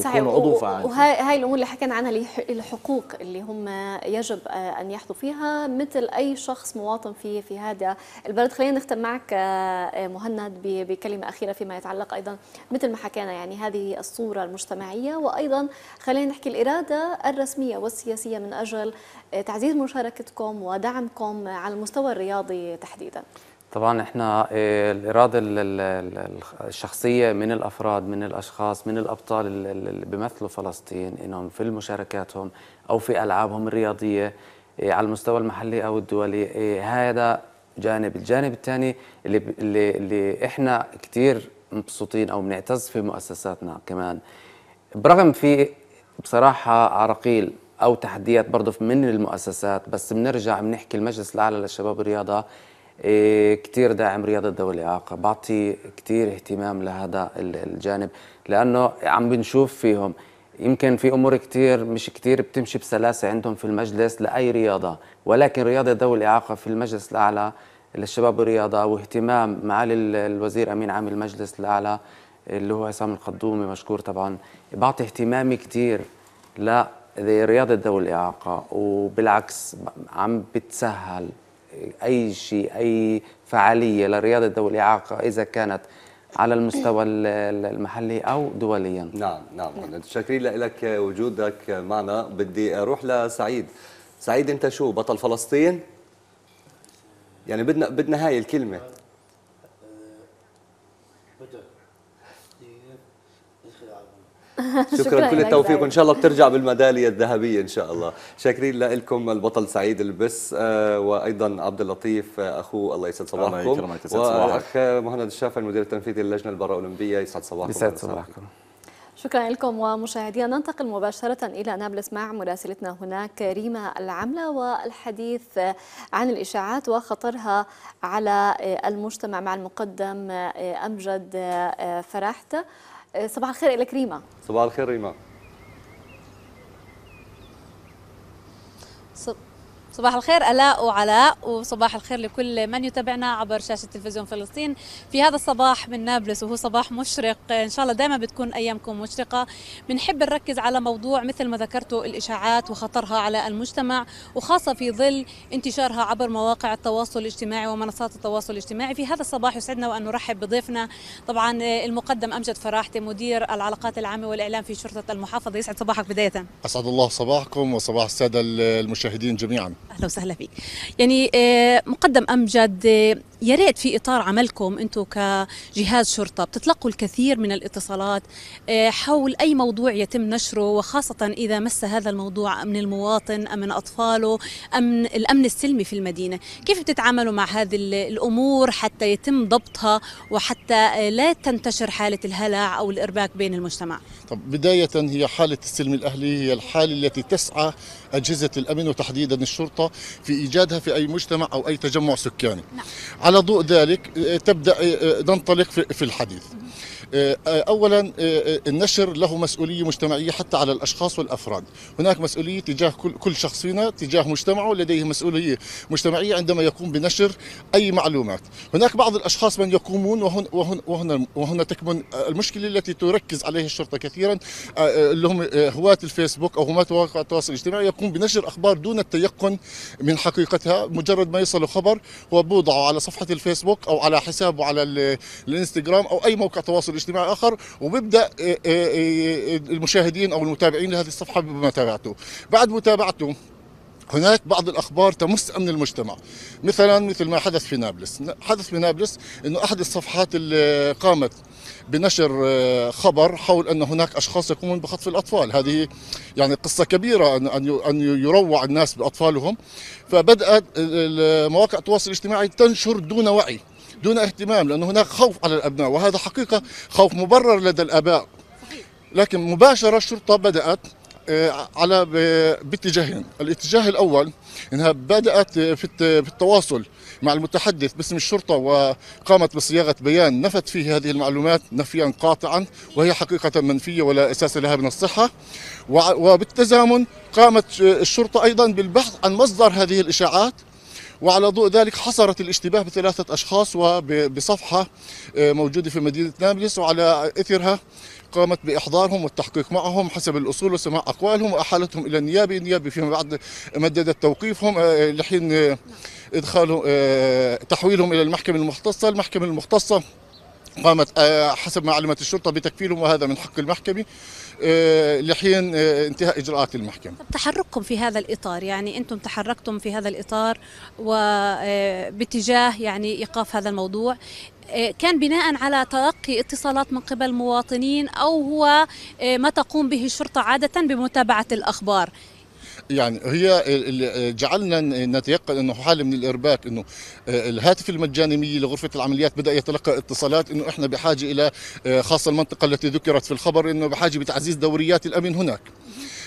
Speaker 6: صحيح عضو فعال
Speaker 1: وهاي الامور اللي حكينا عنها الحقوق اللي هم يجب ان يحظوا فيها مثل اي شخص مواطن في في هذا البلد خلينا نختم معك آه، مهند بكلمه اخيره فيما يتعلق ايضا مثل ما حكينا يعني هذه الصوره المجتمعيه وايضا خلينا نحكي الاراده الرسميه والسياسيه من اجل آه، تعزيز مشاركتكم ودعمكم على المستوى الرياضي تحديدا
Speaker 9: طبعا احنا آه، الاراده الشخصيه من الافراد من الاشخاص من الابطال اللي بيمثلوا فلسطين انهم في مشاركاتهم او في العابهم الرياضيه آه، على المستوى المحلي او الدولي آه، هذا جانب الجانب الثاني اللي اللي, اللي احنا كثير مبسوطين او بنعتز في مؤسساتنا كمان برغم في بصراحه عراقيل او تحديات برضه من المؤسسات بس بنرجع بنحكي المجلس الاعلى للشباب الرياضه إيه، كثير داعم رياضة ذوي الإعاقة بعطي كثير اهتمام لهذا الجانب لأنه عم بنشوف فيهم يمكن في أمور كثير مش كثير بتمشي بسلاسة عندهم في المجلس لأي رياضة ولكن رياضة ذوي الإعاقة في المجلس الأعلى للشباب والرياضة واهتمام معالي الوزير أمين عام المجلس الأعلى اللي هو عصام القدومي مشكور طبعا بعطي اهتمامي كثير لرياضة ذوي الإعاقة وبالعكس عم بتسهل أي شيء أي فعالية لرياضه ذوي الإعاقة إذا كانت على المستوى المحلي او دوليا نعم نعم شاكرين لك وجودك معنا
Speaker 3: بدي اروح لسعيد سعيد انت شو بطل فلسطين يعني بدنا بدنا هاي الكلمه أه،
Speaker 2: بدأ. *laughs* شكرا, كل التوفيق وان شاء الله بترجع
Speaker 3: بالميداليه الذهبيه ان شاء الله شاكرين لكم البطل سعيد البس آه، وايضا عبد اللطيف آه، اخوه الله يسعد صباحكم والاخ مهند الشافعي المدير التنفيذي للجنه اولمبيه يسعد صباحكم يسعد صباحكم
Speaker 1: شكرا لكم ومشاهدينا ننتقل مباشرة إلى نابلس مع مراسلتنا هناك ريما العملة والحديث آه، عن الإشاعات وخطرها على المجتمع مع المقدم أمجد فرحته صباح الخير لك ريما
Speaker 3: صباح الخير ريما
Speaker 1: صب...
Speaker 10: صباح الخير ألاء وعلاء وصباح الخير لكل من يتابعنا عبر شاشة تلفزيون فلسطين في هذا الصباح من نابلس وهو صباح مشرق إن شاء الله دائما بتكون أيامكم مشرقة بنحب نركز على موضوع مثل ما ذكرتوا الإشاعات وخطرها على المجتمع وخاصة في ظل انتشارها عبر مواقع التواصل الاجتماعي ومنصات التواصل الاجتماعي في هذا الصباح يسعدنا وأن نرحب بضيفنا طبعا المقدم أمجد فراحتي مدير العلاقات العامة والإعلام في شرطة المحافظة يسعد صباحك بداية
Speaker 8: أسعد الله صباحكم وصباح السادة المشاهدين جميعا اهلا
Speaker 10: وسهلا فيك يعني آه، مقدم امجد آه، يا ريت في اطار عملكم انتم كجهاز شرطه بتتلقوا الكثير من الاتصالات آه، حول اي موضوع يتم نشره وخاصه اذا مس هذا الموضوع امن المواطن امن اطفاله امن الامن السلمي في المدينه كيف بتتعاملوا مع هذه الامور حتى يتم ضبطها وحتى آه، لا تنتشر حاله الهلع او الارباك بين المجتمع
Speaker 8: طب بدايه هي حاله السلم الاهلي هي الحاله التي تسعى اجهزه الامن وتحديدا الشرطه في ايجادها في اي مجتمع او اي تجمع سكاني نعم. على ضوء ذلك تبدأ آه، ننطلق في الحديث آه، آه، اولا آه، النشر له مسؤوليه مجتمعيه حتى على الاشخاص والافراد هناك مسؤوليه تجاه كل شخص فينا تجاه مجتمعه لديه مسؤوليه مجتمعيه عندما يقوم بنشر اي معلومات هناك بعض الاشخاص من يقومون وهنا وهن وهن, وهن تكمن المشكله التي تركز عليها الشرطه كثيرا اللي هم هواة الفيسبوك او هواة مواقع التواصل الاجتماعي يقوم بنشر اخبار دون التيقن من حقيقتها مجرد ما يصل خبر هو بوضعه على صفحه الفيسبوك او على حسابه على الانستغرام او اي موقع تواصل اجتماعي اخر وبيبدا آه، آه، آه، المشاهدين او المتابعين لهذه الصفحه بمتابعته بعد متابعته هناك بعض الاخبار تمس امن المجتمع مثلا مثل ما حدث في نابلس حدث في نابلس انه احد الصفحات اللي قامت بنشر خبر حول ان هناك اشخاص يقومون بخطف الاطفال هذه يعني قصه كبيره ان ان يروع الناس باطفالهم فبدات مواقع التواصل الاجتماعي تنشر دون وعي دون اهتمام لأن هناك خوف على الأبناء وهذا حقيقة خوف مبرر لدى الآباء لكن مباشرة الشرطة بدأت آه، على باتجاهين الاتجاه الأول أنها بدأت آه، في التواصل مع المتحدث باسم الشرطة وقامت بصياغة بيان نفت فيه هذه المعلومات نفيا قاطعا وهي حقيقة منفية ولا أساس لها من الصحة وبالتزامن قامت آه، الشرطة أيضا بالبحث عن مصدر هذه الإشاعات وعلى ضوء ذلك حصرت الاشتباه بثلاثة أشخاص وبصفحة آه، موجودة في مدينة نابلس وعلى إثرها قامت بإحضارهم والتحقيق معهم حسب الأصول وسماع أقوالهم وأحالتهم إلى النيابة النيابة فيما بعد مددت توقيفهم آه، لحين آه، إدخالهم تحويلهم إلى المحكمة المختصة المحكمة المختصة قامت آه، حسب ما علمت الشرطه بتكفيلهم وهذا من حق المحكمه آه، لحين آه، انتهاء اجراءات المحكمه.
Speaker 10: تحرككم في هذا الاطار يعني انتم تحركتم في هذا الاطار وباتجاه يعني ايقاف هذا الموضوع كان بناء على تلقي اتصالات من قبل مواطنين او هو ما تقوم به الشرطه عاده بمتابعه الاخبار
Speaker 8: يعني هي اللي جعلنا نتيقن انه حاله من الارباك انه آه، الهاتف المجاني 100 لغرفه العمليات بدا يتلقى اتصالات انه احنا بحاجه الى آه، خاصه المنطقه التي ذكرت في الخبر انه بحاجه بتعزيز دوريات الامن هناك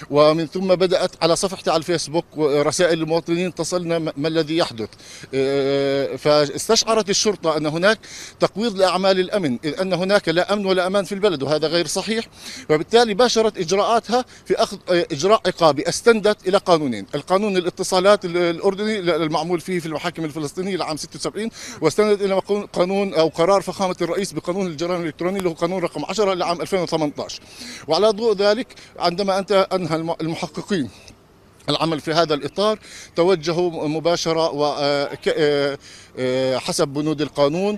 Speaker 8: ومن ثم بدأت على صفحتي على الفيسبوك رسائل المواطنين تصلنا ما الذي يحدث آه، آه، فاستشعرت الشرطة أن هناك تقويض لأعمال الأمن إذ أن هناك لا أمن ولا أمان في البلد وهذا غير صحيح وبالتالي باشرت إجراءاتها في أخذ آه، إجراء عقابي استندت إلى قانونين القانون الاتصالات الأردني المعمول فيه في المحاكم الفلسطينية لعام 76 واستندت إلى قانون أو قرار فخامة الرئيس بقانون الجرائم الإلكترونية اللي هو قانون رقم 10 لعام 2018 وعلى ضوء ذلك عندما أنت أنهى منها المحققين العمل في هذا الإطار توجهوا مباشرة وحسب آه، آه، آه، بنود القانون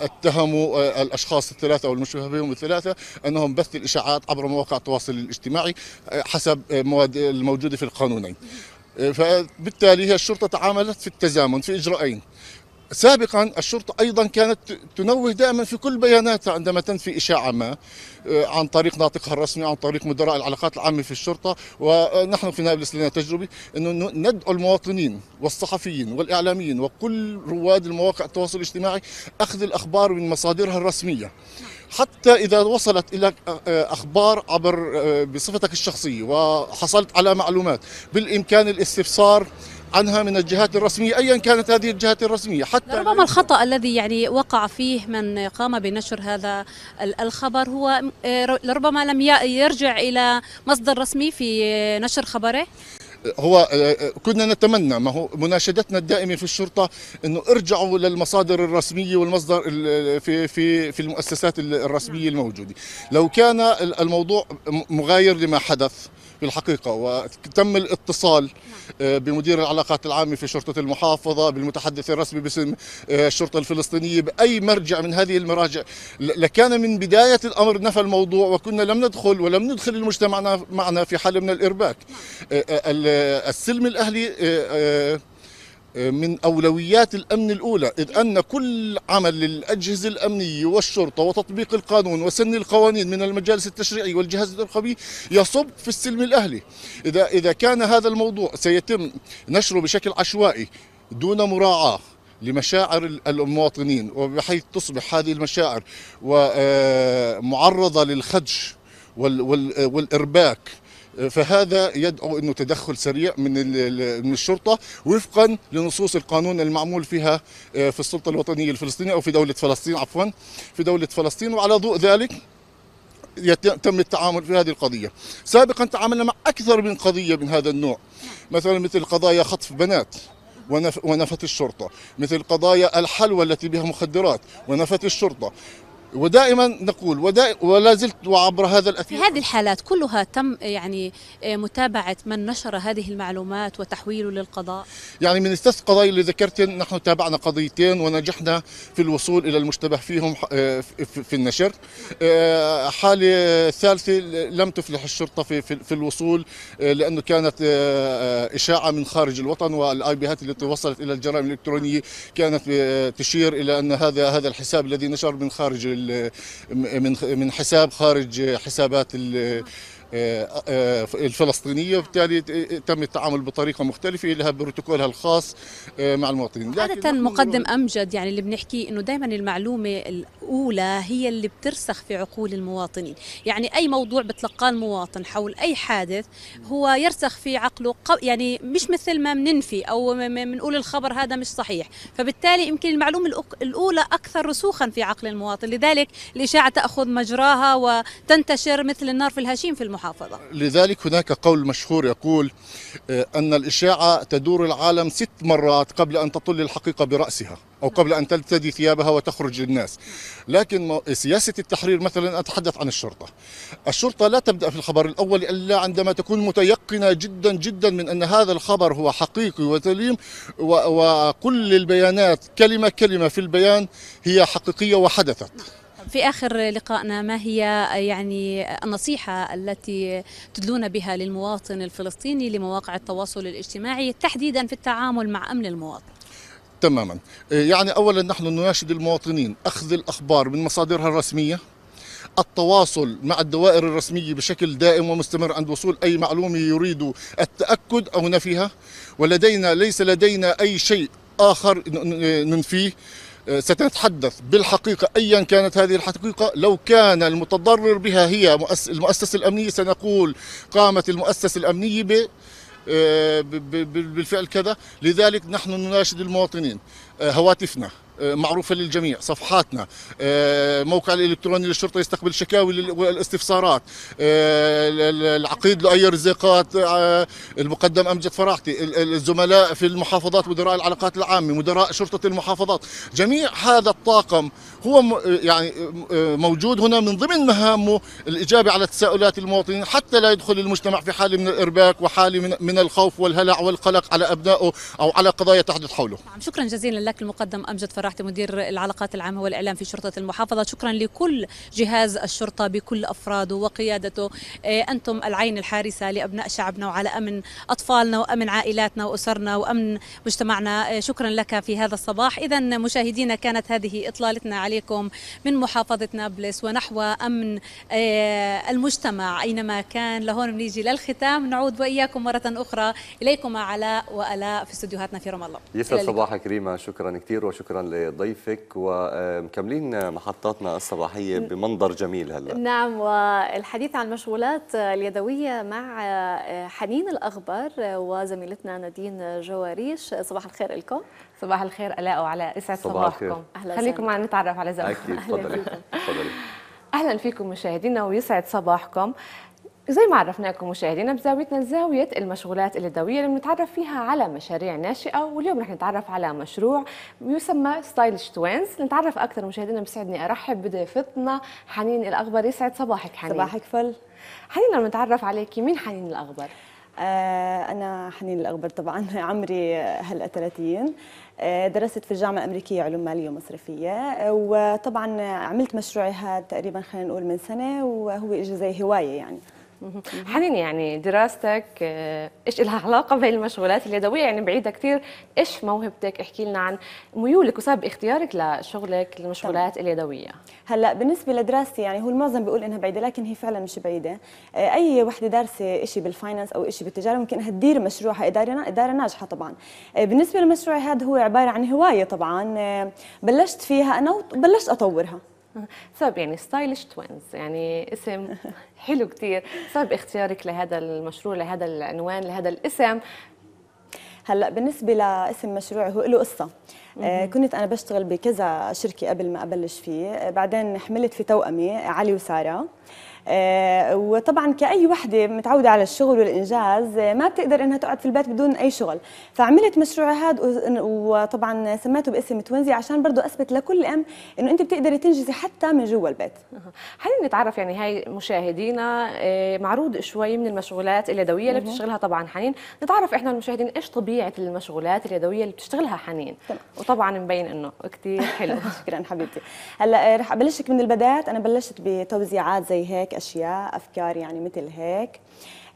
Speaker 8: اتهموا الأشخاص الثلاثة والمشبه بهم الثلاثة أنهم بث الإشاعات عبر مواقع التواصل الاجتماعي حسب المواد الموجودة في القانونين فبالتالي هي الشرطة تعاملت في التزامن في إجراءين سابقا الشرطة أيضا كانت تنوه دائما في كل بياناتها عندما تنفي إشاعة ما آه، عن طريق ناطقها الرسمي عن طريق مدراء العلاقات العامة في الشرطة ونحن في نابلس لنا تجربة أنه ندعو المواطنين والصحفيين والإعلاميين وكل رواد المواقع التواصل الاجتماعي أخذ الأخبار من مصادرها الرسمية حتى إذا وصلت إلى آه، آه، أخبار عبر بصفتك الشخصية وحصلت على معلومات بالإمكان الاستفسار عنها من الجهات الرسمية أيا كانت هذه الجهات الرسمية حتى
Speaker 10: ربما الخطأ الذي يعني وقع فيه من قام بنشر هذا الخبر هو آه، ربما لم يرجع إلى مصدر رسمي في نشر خبره
Speaker 8: هو آه، آه، كنا نتمنى ما هو مناشدتنا الدائمه في الشرطه انه ارجعوا للمصادر الرسميه والمصدر في في في المؤسسات الرسميه الموجوده لو كان الموضوع مغاير لما حدث بالحقيقة وتم الاتصال نعم. آه، بمدير العلاقات العامة في شرطة المحافظة بالمتحدث الرسمي باسم آه، الشرطة الفلسطينية بأي مرجع من هذه المراجع لكان من بداية الأمر نفى الموضوع وكنا لم ندخل ولم ندخل المجتمع معنا في حالة من الإرباك نعم. آه، السلم الأهلي من أولويات الأمن الأولى إذ أن كل عمل للأجهزة الأمنية والشرطة وتطبيق القانون وسن القوانين من المجالس التشريعية والجهاز الانتخابي يصب في السلم الأهلي إذا, إذا كان هذا الموضوع سيتم نشره بشكل عشوائي دون مراعاة لمشاعر المواطنين وبحيث تصبح هذه المشاعر ومعرضة آه، للخدش والإرباك فهذا يدعو انه تدخل سريع من من الشرطه وفقا لنصوص القانون المعمول فيها آه، في السلطه الوطنيه الفلسطينيه او في دوله فلسطين عفوا في دوله فلسطين وعلى ضوء ذلك يتم التعامل في هذه القضية سابقا تعاملنا مع أكثر من قضية من هذا النوع مثلا مثل قضايا خطف بنات ونفت الشرطة مثل قضايا الحلوى التي بها مخدرات ونفت الشرطة ودائما نقول ودائما ولا زلت وعبر هذا الاثير في
Speaker 10: هذه الحالات كلها تم يعني آه، متابعه من نشر هذه المعلومات وتحويله للقضاء
Speaker 8: يعني من الثلاث قضايا اللي ذكرت نحن تابعنا قضيتين ونجحنا في الوصول الى المشتبه فيهم آه، في النشر آه، حاله ثالثه لم تفلح الشرطه في في الوصول لانه كانت اشاعه من خارج الوطن والاي بيهات التي وصلت الى الجرائم الالكترونيه كانت تشير الى ان هذا هذا الحساب الذي نشر من خارج من من حساب خارج حسابات آه، آه، الفلسطينيه وبالتالي تم التعامل بطريقه مختلفه لها بروتوكولها الخاص آه، مع المواطنين عاده
Speaker 10: مقدم امجد يعني اللي بنحكي انه دائما المعلومه الاولى هي اللي بترسخ في عقول المواطنين يعني اي موضوع بتلقاه المواطن حول اي حادث هو يرسخ في عقله يعني مش مثل ما بننفي او بنقول الخبر هذا مش صحيح فبالتالي يمكن المعلومه الاولى اكثر رسوخا في عقل المواطن لذلك الاشاعه تاخذ مجراها وتنتشر مثل النار في الهشيم في المحطة. المحافظة
Speaker 8: لذلك هناك قول مشهور يقول آه، أن الإشاعة تدور العالم ست مرات قبل أن تطل الحقيقة برأسها أو قبل أن تلتدي ثيابها وتخرج للناس لكن سياسة التحرير مثلا أتحدث عن الشرطة الشرطة لا تبدأ في الخبر الأول إلا عندما تكون متيقنة جدا جدا من أن هذا الخبر هو حقيقي وسليم وكل البيانات كلمة كلمة في البيان هي حقيقية وحدثت
Speaker 10: في آخر لقائنا ما هي يعني النصيحة التي تدلون بها للمواطن الفلسطيني لمواقع التواصل الاجتماعي تحديدا في التعامل مع أمن المواطن
Speaker 8: تماما يعني أولا نحن نناشد المواطنين أخذ الأخبار من مصادرها الرسمية التواصل مع الدوائر الرسمية بشكل دائم ومستمر عند وصول أي معلومة يريد التأكد أو نفيها ولدينا ليس لدينا أي شيء آخر ننفيه آه، سنتحدث بالحقيقة أيا كانت هذه الحقيقة لو كان المتضرر بها هي المؤسسة الأمنية سنقول قامت المؤسسة الأمنية آه، ب بالفعل كذا لذلك نحن نناشد المواطنين آه، هواتفنا آه، معروفه للجميع صفحاتنا آه، موقع الالكتروني للشرطه يستقبل شكاوي والاستفسارات آه، العقيد لاي رزقات المقدم امجد فرحتي الزملاء في المحافظات مدراء العلاقات العامه مدراء شرطه المحافظات جميع هذا الطاقم هو يعني موجود هنا من ضمن مهامه الإجابة على تساؤلات المواطنين حتى لا يدخل المجتمع في حالة من الإرباك وحالة من الخوف والهلع والقلق على أبنائه أو على قضايا تحدث حوله
Speaker 10: نعم شكرا جزيلا لك المقدم أمجد فرحت مدير العلاقات العامة والإعلام في شرطة المحافظة شكرا لكل جهاز الشرطة بكل أفراده وقيادته إيه، أنتم العين الحارسة لأبناء شعبنا وعلى أمن أطفالنا وأمن عائلاتنا وأسرنا وأمن مجتمعنا إيه، شكرا لك في هذا الصباح إذا مشاهدينا كانت هذه إطلالتنا عليكم من محافظة نابلس ونحو أمن آه، المجتمع أينما كان لهون بنيجي للختام نعود وإياكم مرة أخرى إليكم علاء وألاء في استديوهاتنا في رام الله يسعد صباحك
Speaker 3: ريما شكرا كثير وشكرا لضيفك ومكملين محطاتنا الصباحية بمنظر جميل هلا
Speaker 1: نعم والحديث عن المشغولات اليدوية مع آه، حنين الأخبار آه، وزميلتنا نادين جواريش صباح الخير لكم صباح الخير الاء وعلى اسعد صباحكم خليكم معنا
Speaker 11: نتعرف على زوجكم اكيد تفضلي تفضلي اهلا فيكم مشاهدينا ويسعد صباحكم زي ما عرفناكم مشاهدينا بزاويتنا زاوية المشغولات اليدوية اللي بنتعرف فيها على مشاريع ناشئة واليوم رح نتعرف على مشروع يسمى ستايلش توينز نتعرف أكثر مشاهدينا بيسعدني أرحب بضيفتنا حنين الأغبر يسعد صباحك حنين صباحك فل
Speaker 7: حنين لما نتعرف عليكي مين حنين الأغبر؟ آه، أنا حنين الأغبر طبعا *laughs* عمري هلأ 30 آه، درست في الجامعة الأمريكية علوم مالية ومصرفية آه، وطبعا عملت مشروعي هذا تقريبا خلينا نقول من سنة وهو إجا زي هواية يعني
Speaker 11: حنين يعني دراستك آه، ايش لها علاقه بهي المشغولات اليدويه يعني بعيده كثير ايش موهبتك احكي لنا عن ميولك وسبب اختيارك لشغلك
Speaker 7: المشغولات طبعا. اليدويه هلا بالنسبه لدراستي يعني هو المعظم بيقول انها بعيده لكن هي فعلا مش بعيده آه، اي وحده دارسه شيء بالفاينانس او شيء بالتجاره ممكن انها تدير مشروعها اداره اداره ناجحه طبعا آه، بالنسبه لمشروعي هذا هو عباره عن هوايه طبعا بلشت فيها انا وبلشت اطورها سب *laughs* طيب، يعني ستايلش توينز يعني اسم حلو كثير سب طيب، اختيارك لهذا المشروع لهذا العنوان لهذا الاسم هلا بالنسبه لاسم مشروعي هو له قصه آه كنت انا بشتغل بكذا شركه قبل ما ابلش فيه آه، بعدين حملت في توأمي علي وساره آه آه، وطبعا كأي وحدة متعودة على الشغل والإنجاز آه، ما بتقدر إنها تقعد في البيت بدون أي شغل فعملت مشروع هذا وطبعا سميته باسم توينزي عشان برضه أثبت لكل أم إنه أنت بتقدري تنجزي حتى من جوا البيت خلينا نتعرف يعني هاي مشاهدينا
Speaker 11: آه، معروض شوي من المشغولات اليدوية اللي بتشتغلها طبعا حنين نتعرف إحنا المشاهدين إيش طبيعة المشغولات اليدوية اللي بتشتغلها حنين وطبعا مبين إنه كثير حلو *laughs* شكرا حبيبتي
Speaker 7: هلا رح أبلشك من البدايات أنا بلشت بتوزيعات زي هيك أشياء أفكار يعني مثل هيك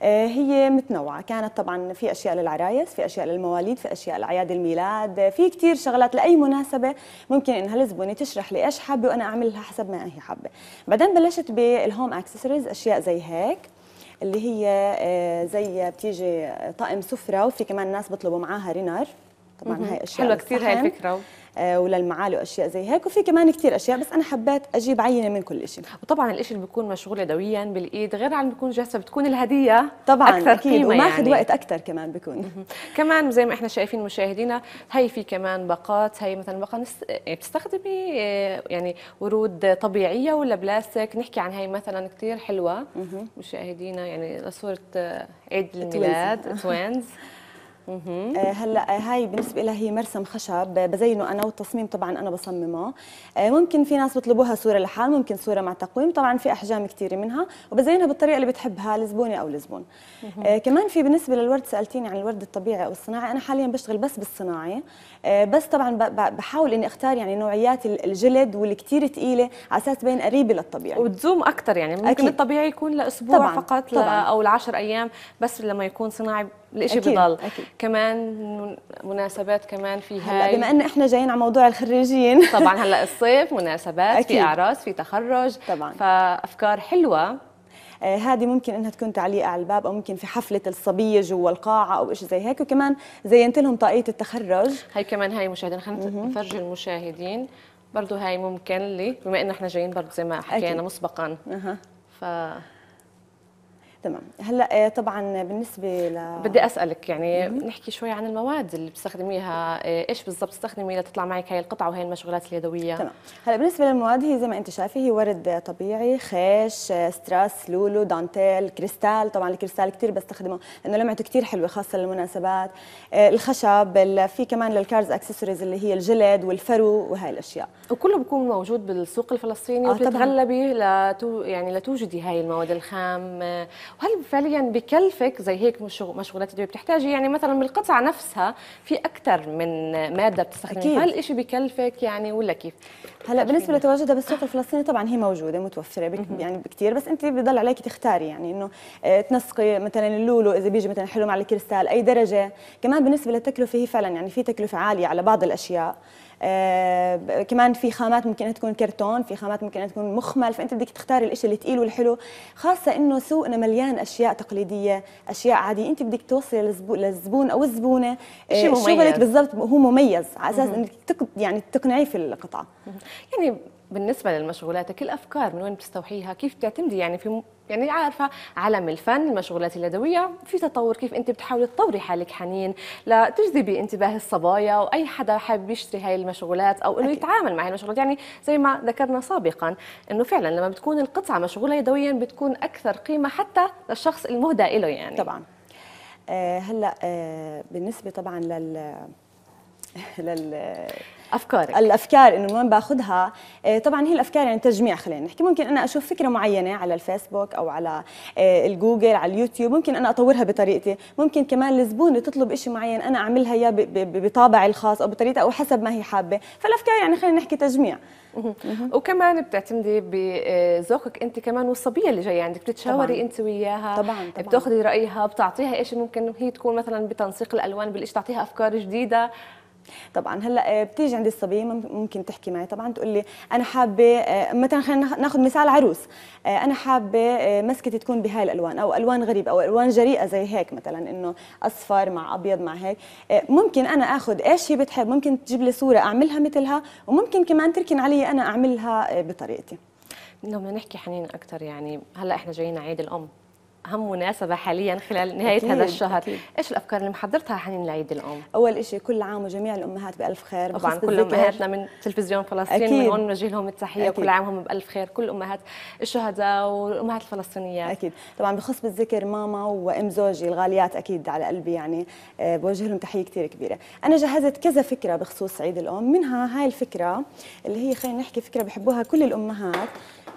Speaker 7: آه، هي متنوعة كانت طبعا في أشياء للعرايس في أشياء للمواليد في أشياء لأعياد الميلاد في كتير شغلات لأي مناسبة ممكن إنها الزبونة تشرح لي إيش حابة وأنا أعملها حسب ما هي حابة بعدين بلشت بالهوم أكسسوارز أشياء زي هيك اللي هي آه، زي بتيجي طقم سفرة وفي كمان ناس بيطلبوا معاها رينر طبعا هاي اشياء حلوه كثير هاي الفكره آه، وللمعالي واشياء زي هيك وفي كمان كثير اشياء بس انا حبيت اجيب عينه من كل شيء وطبعا
Speaker 11: الشيء اللي بيكون مشغول يدويا بالايد غير عن بيكون جاهزه بتكون
Speaker 7: الهديه طبعا اكثر أكيد قيمه وماخذ يعني. وقت اكثر كمان بيكون
Speaker 11: كمان زي ما احنا شايفين مشاهدينا هي في كمان باقات هي مثلا باقه نس... يعني بتستخدمي آه، يعني ورود طبيعيه ولا بلاستيك نحكي عن هي مثلا كثير حلوه
Speaker 7: مشاهدينا يعني صوره آه، عيد الميلاد توينز *laughs* آه، هلا آه، هاي بالنسبه لها هي مرسم خشب آه، بزينه انا والتصميم طبعا انا بصممه ممكن في ناس بيطلبوها صوره لحال ممكن صوره مع تقويم طبعا في احجام كثيره منها وبزينها بالطريقه اللي بتحبها الزبونه او لزبون كمان في بالنسبه للورد سالتيني عن الورد الطبيعي او الصناعي انا حاليا بشتغل بس بالصناعي بس طبعا بحاول اني اختار يعني نوعيات الجلد واللي كثير ثقيله على اساس بين قريبه للطبيعي وتزوم اكثر يعني ممكن أكيد. الطبيعي يكون لاسبوع طبعاً.
Speaker 11: فقط طبعاً. او لعشر ايام بس لما يكون صناعي الإشي أكيد بضل أكيد. كمان مناسبات كمان في هلا بما انه احنا
Speaker 7: جايين على موضوع الخريجين *laughs* طبعا هلا الصيف مناسبات أكيد. في اعراس في تخرج طبعا فافكار حلوه آه، هذه ممكن انها تكون تعليقه على الباب او ممكن في حفله الصبيه جوا القاعه او شيء زي هيك وكمان زينت لهم طاقيه التخرج هي كمان هاي مشاهدين خلينا نفرجي المشاهدين برضه هاي
Speaker 11: ممكن لي بما انه احنا جايين برضه زي ما حكينا أكيد. مسبقا أه. ف
Speaker 7: تمام هلا آه، طبعا بالنسبه ل بدي
Speaker 11: اسالك يعني نحكي شوي عن المواد اللي بتستخدميها آه، ايش بالضبط بتستخدمي لتطلع معك هاي القطعه وهي المشغولات اليدويه تمام
Speaker 7: هلا بالنسبه للمواد هي زي ما انت شايفه هي ورد طبيعي خيش آه، ستراس لولو دانتيل كريستال طبعا الكريستال كثير بستخدمه لانه لمعته كثير حلوه خاصه للمناسبات الخشب في كمان للكارز اكسسوارز اللي هي الجلد والفرو وهي الاشياء
Speaker 11: وكله بيكون موجود بالسوق الفلسطيني آه وبتتغلبي لتو يعني لتوجدي هاي المواد الخام وهل فعليا بكلفك زي هيك مشغولات اللي بتحتاجي يعني مثلا بالقطعه نفسها
Speaker 7: في اكثر من ماده بتستخدميها هل الشيء بكلفك يعني ولا كيف هلا بالنسبه لتواجدها بالسوق الفلسطيني طبعا هي موجوده متوفره بك يعني بكثير بس انت بضل عليك تختاري يعني انه آه، تنسقي مثلا اللولو اذا بيجي مثلا حلو مع الكريستال اي درجه كمان بالنسبه للتكلفه هي فعلا يعني في تكلفه عاليه على بعض الاشياء آه، كمان في خامات ممكن انها تكون كرتون في خامات ممكن انها تكون مخمل فانت بدك تختاري الشيء اللي تقيل والحلو خاصه انه سوقنا مليان اشياء تقليديه اشياء عاديه انت بدك توصلي للزبون او الزبونه آه، شغلك بالضبط هو مميز على اساس انك يعني تقنعيه في القطعه يعني
Speaker 11: بالنسبه لمشغولاتك الافكار من وين بتستوحيها كيف بتعتمدي يعني في يعني عارفه عالم الفن المشغولات اليدويه في تطور كيف انت بتحاولي تطوري حالك حنين لتجذبي انتباه الصبايا واي حدا حابب يشتري هاي المشغولات او انه يتعامل مع المشغولات يعني زي ما ذكرنا سابقا انه فعلا لما بتكون القطعه مشغوله يدويا بتكون اكثر قيمه حتى
Speaker 7: للشخص المهدى له يعني طبعا آه هلا آه بالنسبه طبعا لل *laughs* لل افكارك الافكار انه من وين باخذها إيه، طبعا هي الافكار يعني تجميع خلينا نحكي ممكن انا اشوف فكره معينه على الفيسبوك او على إيه، الجوجل على اليوتيوب ممكن انا اطورها بطريقتي ممكن كمان الزبونه تطلب شيء معين انا اعملها اياه بطابعي الخاص او بطريقتي او حسب ما هي حابه فالافكار يعني خلينا نحكي تجميع
Speaker 11: وكمان بتعتمدي بذوقك إيه، انت كمان والصبيه اللي جايه عندك بتتشاوري انت وياها طبعا, طبعاً. بتاخذي رايها بتعطيها ايش ممكن هي تكون مثلا بتنسيق الالوان بالايش تعطيها
Speaker 7: افكار جديده طبعا هلا آه، بتيجي عند الصبيه ممكن تحكي معي طبعا تقول لي انا حابه آه، مثلا خلينا ناخذ مثال عروس آه، انا حابه مسكتي تكون بهاي الالوان او الوان غريبه او الوان جريئه زي هيك مثلا انه اصفر مع ابيض مع هيك ممكن انا اخذ ايش هي بتحب ممكن تجيب لي صوره اعملها مثلها وممكن كمان تركن علي انا اعملها بطريقتي
Speaker 11: لو بدنا نحكي حنين اكثر يعني هلا احنا جايين عيد الام اهم مناسبه حاليا خلال نهايه أكيد. هذا الشهر
Speaker 7: أكيد. ايش الافكار اللي محضرتها حنين لعيد الام اول شيء كل عام وجميع الامهات بالف خير طبعا كل امهاتنا
Speaker 11: من تلفزيون فلسطين أكيد. من هون نوجه
Speaker 7: لهم التحيه أكيد. كل عام هم بالف خير كل امهات الشهداء والامهات الفلسطينيات اكيد طبعا بخص بالذكر ماما وام زوجي الغاليات اكيد على قلبي يعني آه، بوجه لهم تحيه كثير كبيره انا جهزت كذا فكره بخصوص عيد الام منها هاي الفكره اللي هي خلينا نحكي فكره بحبوها كل الامهات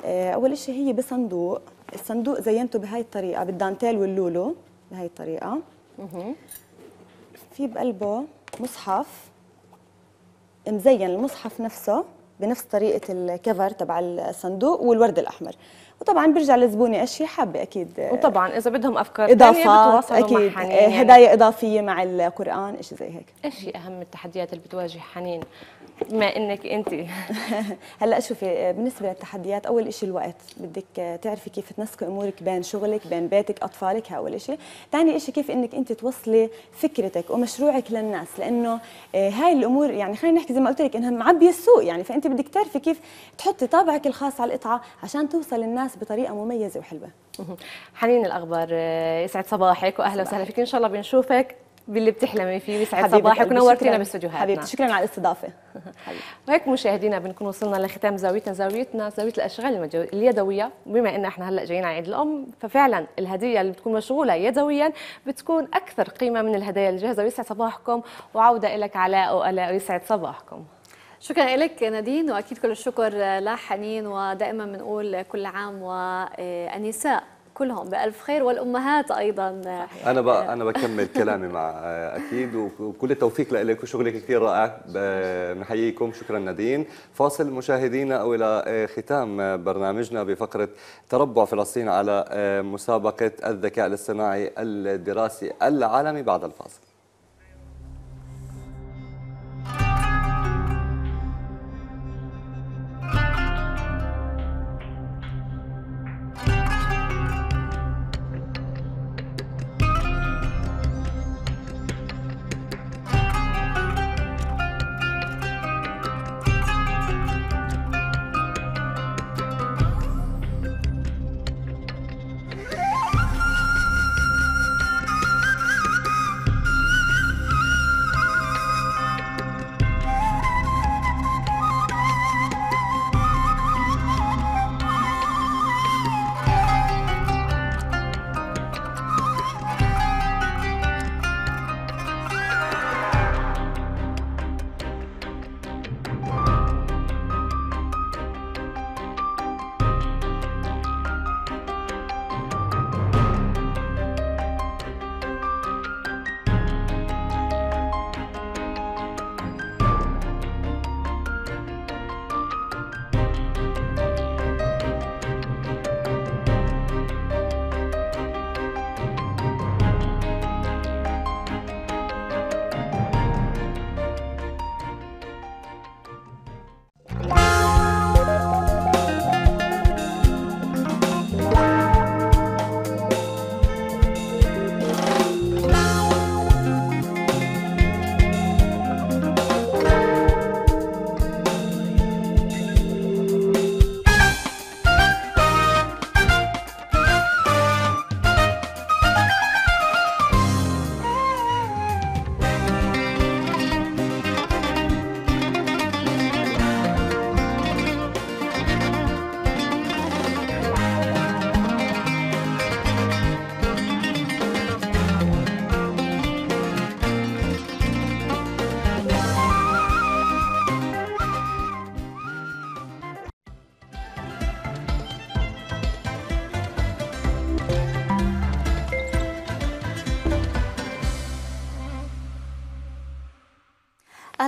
Speaker 7: آه، اول شيء هي بصندوق الصندوق زينته بهاي الطريقه بالدانتيل واللولو بهاي الطريقه في بقلبه مصحف مزين المصحف نفسه بنفس طريقه الكفر تبع الصندوق والورد الاحمر وطبعا بيرجع لزبوني اشياء حابه اكيد وطبعا
Speaker 11: اذا بدهم افكار اضافات اكيد يعني. هدايا
Speaker 7: اضافيه مع القران اشي زي هيك ايش هي اهم التحديات اللي بتواجه حنين ما انك انت *laughs* هلا شوفي آه، بالنسبه للتحديات اول شيء الوقت بدك آه، تعرفي كيف تنسقي امورك بين شغلك بين بيتك اطفالك هاي اول شيء ثاني شيء كيف انك انت توصلي فكرتك ومشروعك للناس لانه هاي الامور يعني خلينا نحكي زي ما قلت لك انها معبيه السوق يعني فانت بدك تعرفي كيف تحطي طابعك الخاص على القطعه عشان توصل الناس الناس بطريقه مميزه وحلوه *laughs* حنين
Speaker 11: الاخبار آه، يسعد صباحك واهلا وسهلا فيك ان شاء الله بنشوفك باللي بتحلمي فيه ويسعد صباحك ونورتينا باستديوهاتنا حبيبتي نعم. شكرا على الاستضافه وهيك *laughs* مشاهدينا بنكون وصلنا لختام زاويتنا زاويتنا زاويه الاشغال اليدويه بما ان احنا هلا جايين على عيد الام ففعلا الهديه اللي بتكون مشغوله يدويا بتكون اكثر قيمه من الهدايا الجاهزه ويسعد صباحكم
Speaker 1: وعوده لك علاء والاء ويسعد صباحكم شكرا لك نادين واكيد كل الشكر لحنين ودائما بنقول كل عام والنساء كلهم بالف خير والامهات ايضا
Speaker 3: انا بقى انا بكمل كلامي مع *laughs* اكيد وكل التوفيق لك وشغلك كثير رائع بنحييكم شكرا نادين فاصل مشاهدينا او الى ختام برنامجنا بفقره تربع فلسطين على مسابقه الذكاء الاصطناعي الدراسي العالمي بعد الفاصل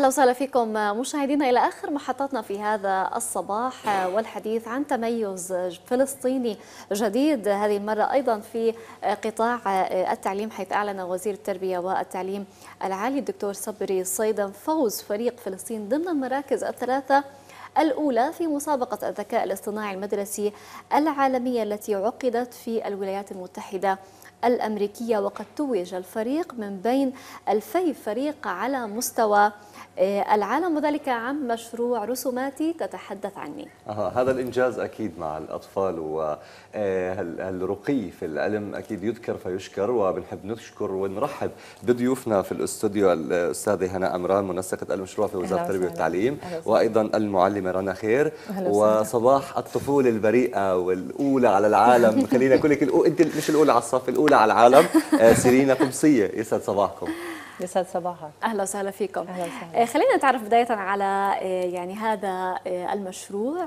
Speaker 1: وسهلا فيكم مشاهدينا إلى آخر محطاتنا في هذا الصباح والحديث عن تميز فلسطيني جديد هذه المرة أيضا في قطاع التعليم حيث أعلن وزير التربية والتعليم العالي الدكتور صبري صيدا فوز فريق فلسطين ضمن المراكز الثلاثة الأولى في مسابقة الذكاء الاصطناعي المدرسي العالمية التي عقدت في الولايات المتحدة الأمريكية وقد توج الفريق من بين الفي فريق على مستوى آه، العالم وذلك عن مشروع رسوماتي تتحدث عني
Speaker 3: آه هذا الإنجاز أكيد مع الأطفال والرقي آه، في العلم أكيد يذكر فيشكر وبنحب نشكر ونرحب بضيوفنا في الاستوديو الأستاذة هنا أمران منسقة المشروع في وزارة التربية والتعليم وأيضا المعلمة رنا خير وصباح الطفولة البريئة والأولى على العالم خلينا كلك أنت مش الأولى على الصف الأولى على العالم آه، سيرينا قمصية يسعد صباحكم
Speaker 4: يسعد صباحك اهلا
Speaker 1: وسهلا فيكم اهلا وسهلا آه، خلينا نتعرف بدايه على آه، يعني هذا آه، المشروع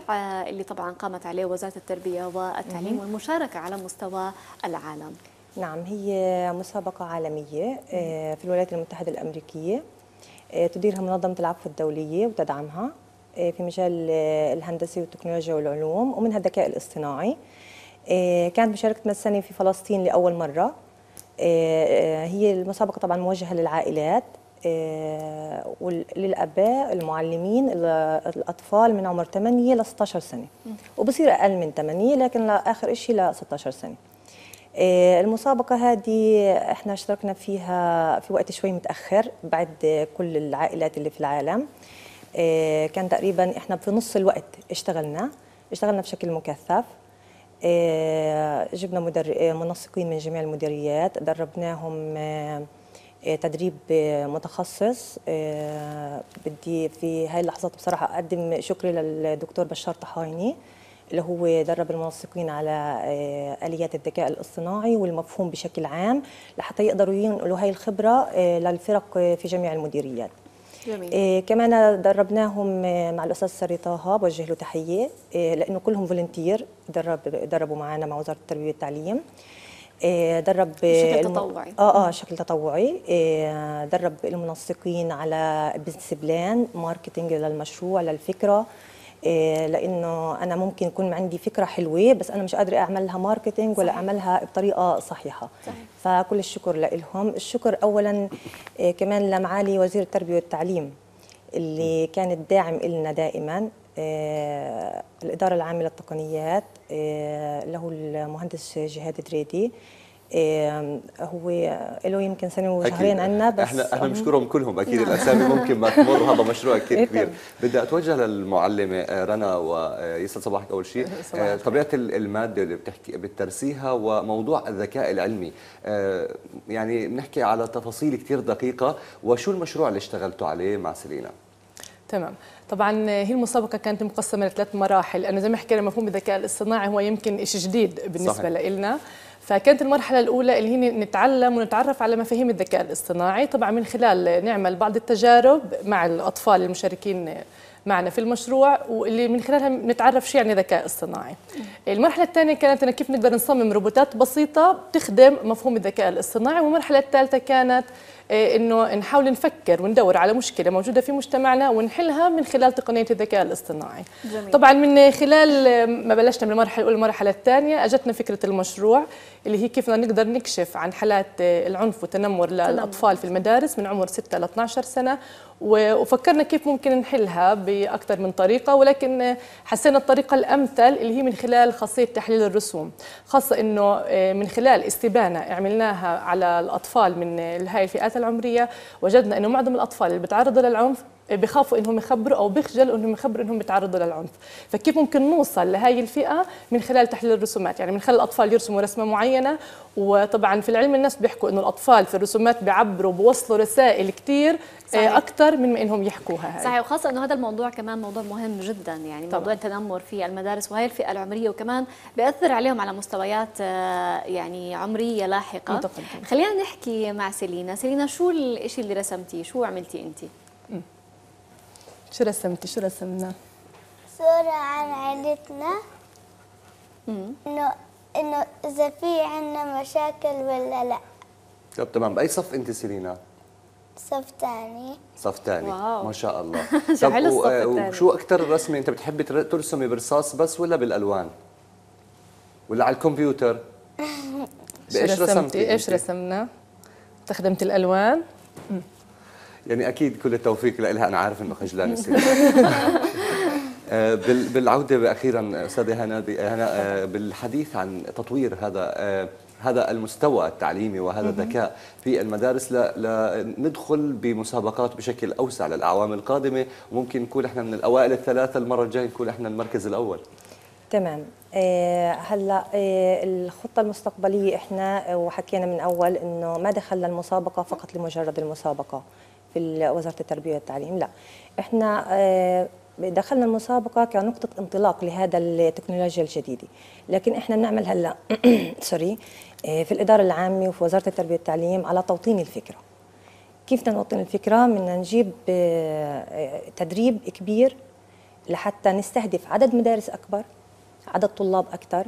Speaker 1: اللي طبعا قامت عليه وزاره التربيه والتعليم مم. والمشاركه على مستوى العالم
Speaker 12: نعم هي مسابقه عالميه في الولايات المتحده الامريكيه تديرها منظمه العفو الدوليه وتدعمها في مجال الهندسه والتكنولوجيا والعلوم ومنها الذكاء الاصطناعي كانت مشاركتنا السنه في فلسطين لاول مره آه، هي المسابقة طبعا موجهة للعائلات آه، وللاباء المعلمين الاطفال من عمر 8 ل 16 سنه وبصير اقل من 8 لكن لاخر شيء ل 16 سنه آه، المسابقه هذه احنا اشتركنا فيها في وقت شوي متاخر بعد كل العائلات اللي في العالم كان تقريبا احنا في نص الوقت اشتغلنا اشتغلنا بشكل مكثف آه، جبنا آه، منسقين من جميع المديريات دربناهم آه، تدريب متخصص بدي في هاي اللحظات بصراحة أقدم شكري للدكتور بشار طحايني اللي هو درب المنسقين على آليات الذكاء الاصطناعي والمفهوم بشكل عام لحتى يقدروا ينقلوا هاي الخبرة للفرق في جميع المديريات جميل. إيه كمان دربناهم إيه، مع الاستاذ سري طه بوجه له تحيه إيه لانه كلهم فولنتير درب دربوا معنا مع وزاره التربيه والتعليم إيه درب بشكل الم... تطوعي اه اه شكل تطوعي إيه درب المنسقين على بزنس بلان ماركتنج للمشروع للفكره إيه، لانه انا ممكن يكون عندي فكره حلوه بس انا مش قادره اعملها ماركتينج ولا اعملها بطريقه صحيحه صحيح. فكل الشكر لهم الشكر اولا إيه، كمان لمعالي وزير التربيه والتعليم اللي كانت داعم لنا دائما إيه، الإدارة العامة للتقنيات له المهندس جهاد دريدي هو له يمكن سنه وشهرين عندنا بس احنا احنا بنشكرهم كلهم اكيد نعم. الاسامي ممكن ما تمر
Speaker 3: هذا مشروع كثير إيه، كبير بدي اتوجه للمعلمه آه، رنا ويسعد صباحك اول شيء آه، طبيعه الماده اللي بتحكي بترسيها وموضوع الذكاء العلمي آه، يعني بنحكي على تفاصيل كثير دقيقه وشو المشروع اللي اشتغلتوا عليه مع سيلينا
Speaker 5: تمام طبعا هي المسابقه كانت مقسمه لثلاث مراحل انا زي ما حكينا مفهوم الذكاء الاصطناعي هو يمكن شيء جديد بالنسبه صحيح. لنا فكانت المرحلة الأولى اللي هي نتعلم ونتعرف على مفاهيم الذكاء الاصطناعي طبعا من خلال نعمل بعض التجارب مع الأطفال المشاركين معنا في المشروع واللي من خلالها نتعرف شو يعني ذكاء اصطناعي. المرحله الثانيه كانت كيف نقدر نصمم روبوتات بسيطه تخدم مفهوم الذكاء الاصطناعي والمرحله الثالثه كانت إيه، انه نحاول نفكر وندور على مشكله موجوده في مجتمعنا ونحلها من خلال تقنيه الذكاء الاصطناعي جميل. طبعا من خلال ما بلشنا من المرحله الاولى المرحله الثانيه اجتنا فكره المشروع اللي هي كيف بدنا نقدر نكشف عن حالات العنف والتنمر للاطفال في المدارس من عمر 6 ل 12 سنه وفكرنا كيف ممكن نحلها باكثر من طريقه ولكن حسينا الطريقه الامثل اللي هي من خلال خاصيه تحليل الرسوم خاصه انه إيه، من خلال استبانه عملناها على الاطفال من هاي الفئات العمريه وجدنا انه معظم الاطفال اللي بتعرضوا للعنف بخافوا انهم يخبروا او بخجلوا انهم يخبروا انهم بيتعرضوا للعنف فكيف ممكن نوصل لهي الفئه من خلال تحليل الرسومات يعني من خلال الاطفال يرسموا رسمه معينه وطبعا في العلم الناس بيحكوا انه الاطفال في الرسومات بيعبروا بوصلوا رسائل كتير آه، اكثر من ما انهم يحكوها هاي. صحيح
Speaker 1: وخاصه انه هذا الموضوع كمان موضوع مهم جدا يعني طبعا. موضوع التنمر في المدارس وهي الفئه العمريه وكمان بياثر عليهم على مستويات آه، يعني عمريه لاحقه متفضل. خلينا نحكي مع سيلينا سيلينا شو الشيء اللي رسمتيه شو عملتي انت
Speaker 5: شو رسمتي شو رسمنا
Speaker 2: صورة عن
Speaker 3: عيلتنا إنه إنه إذا في عندنا مشاكل ولا لا طب تمام بأي صف أنت سيلينا؟ صف ثاني صف ثاني واو. ما شاء الله *laughs* طب و... آه، وشو أكثر رسمة أنت بتحبي ترسمي برصاص بس ولا بالألوان؟ ولا على الكمبيوتر؟
Speaker 5: *laughs* بإيش رسمتي؟ إيش رسمنا؟ استخدمت الألوان؟ مم.
Speaker 3: يعني اكيد كل التوفيق لها انا عارف انه خجلان *laughs* يصير بالعوده اخيرا استاذه هنا آه، بالحديث عن تطوير هذا آه، هذا المستوى التعليمي وهذا الذكاء في المدارس لندخل بمسابقات بشكل اوسع للاعوام القادمه وممكن نكون احنا من الاوائل الثلاثه المره الجايه نكون احنا المركز الاول
Speaker 12: تمام آه، هلا الخطه المستقبليه احنا وحكينا من اول انه ما دخلنا المسابقه فقط لمجرد المسابقه في وزاره التربيه والتعليم لا احنا آه، دخلنا المسابقة كنقطة انطلاق لهذا التكنولوجيا الجديدة لكن احنا بنعمل هلا سوري *clears throat* آه، في الإدارة العامة وفي وزارة التربية والتعليم على توطين الفكرة كيف نوطن الفكرة بدنا نجيب آه، تدريب كبير لحتى نستهدف عدد مدارس أكبر عدد طلاب أكثر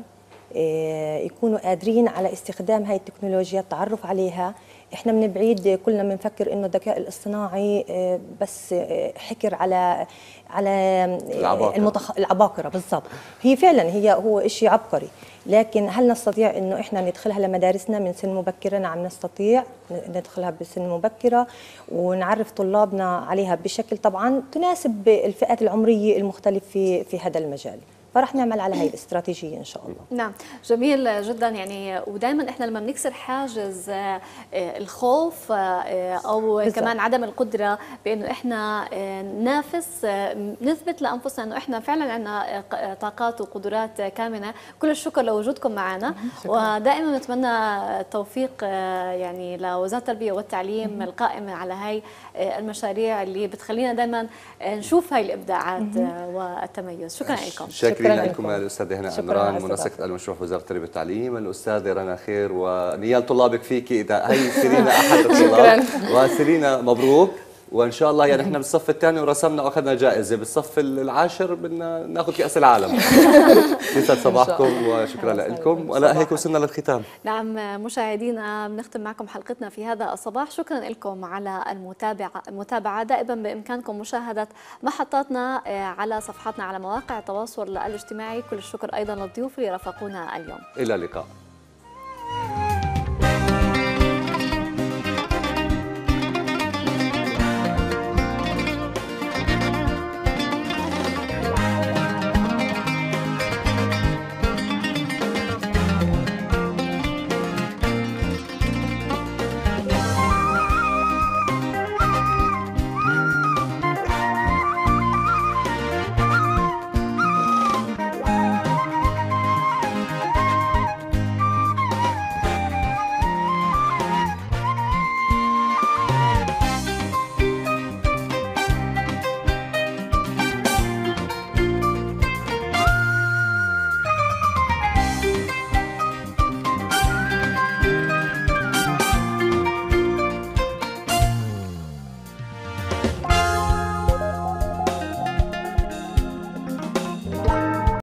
Speaker 12: يكونوا قادرين على استخدام هاي التكنولوجيا التعرف عليها احنا من بعيد كلنا بنفكر انه الذكاء الاصطناعي آه، بس آه، حكر على على آه، العباقرة, المتخ... العباقرة بالضبط هي فعلا هي هو شيء عبقري لكن هل نستطيع انه احنا ندخلها لمدارسنا من سن مبكره؟ نعم نستطيع ندخلها بسن مبكره ونعرف طلابنا عليها بشكل طبعا تناسب الفئات العمريه المختلفه في هذا المجال. فرح نعمل على هي الاستراتيجيه ان شاء الله
Speaker 1: نعم جميل جدا يعني ودائما احنا لما بنكسر حاجز آه، الخوف آه، او بالزبط. كمان عدم القدره بانه احنا آه، ننافس نثبت لانفسنا انه احنا فعلا عندنا طاقات وقدرات كامنه كل الشكر لوجودكم معنا ودائما نتمنى التوفيق يعني لوزاره التربيه والتعليم القائمه على هاي المشاريع اللي بتخلينا دائما نشوف هاي الابداعات والتميز شكرا لكم شكرا شكرا
Speaker 3: لكم الاستاذه هنا عمران منسقه المشروع في وزاره التربيه والتعليم الاستاذه رنا خير ونيال طلابك فيك اذا هي سيرينا احد *laughs* الطلاب وسيرينا مبروك وان شاء الله يعني *laughs* احنا بالصف الثاني ورسمنا واخذنا جائزه بالصف العاشر بدنا ناخذ كاس العالم يسعد *laughs* صباحكم وشكرا لكم ولا هيك وصلنا للختام
Speaker 1: نعم مشاهدينا بنختم معكم حلقتنا في هذا الصباح شكرا لكم على المتابعه المتابعه دائما بامكانكم مشاهده محطاتنا آه، على صفحاتنا على مواقع التواصل الاجتماعي كل الشكر ايضا للضيوف اللي رافقونا اليوم
Speaker 3: الى اللقاء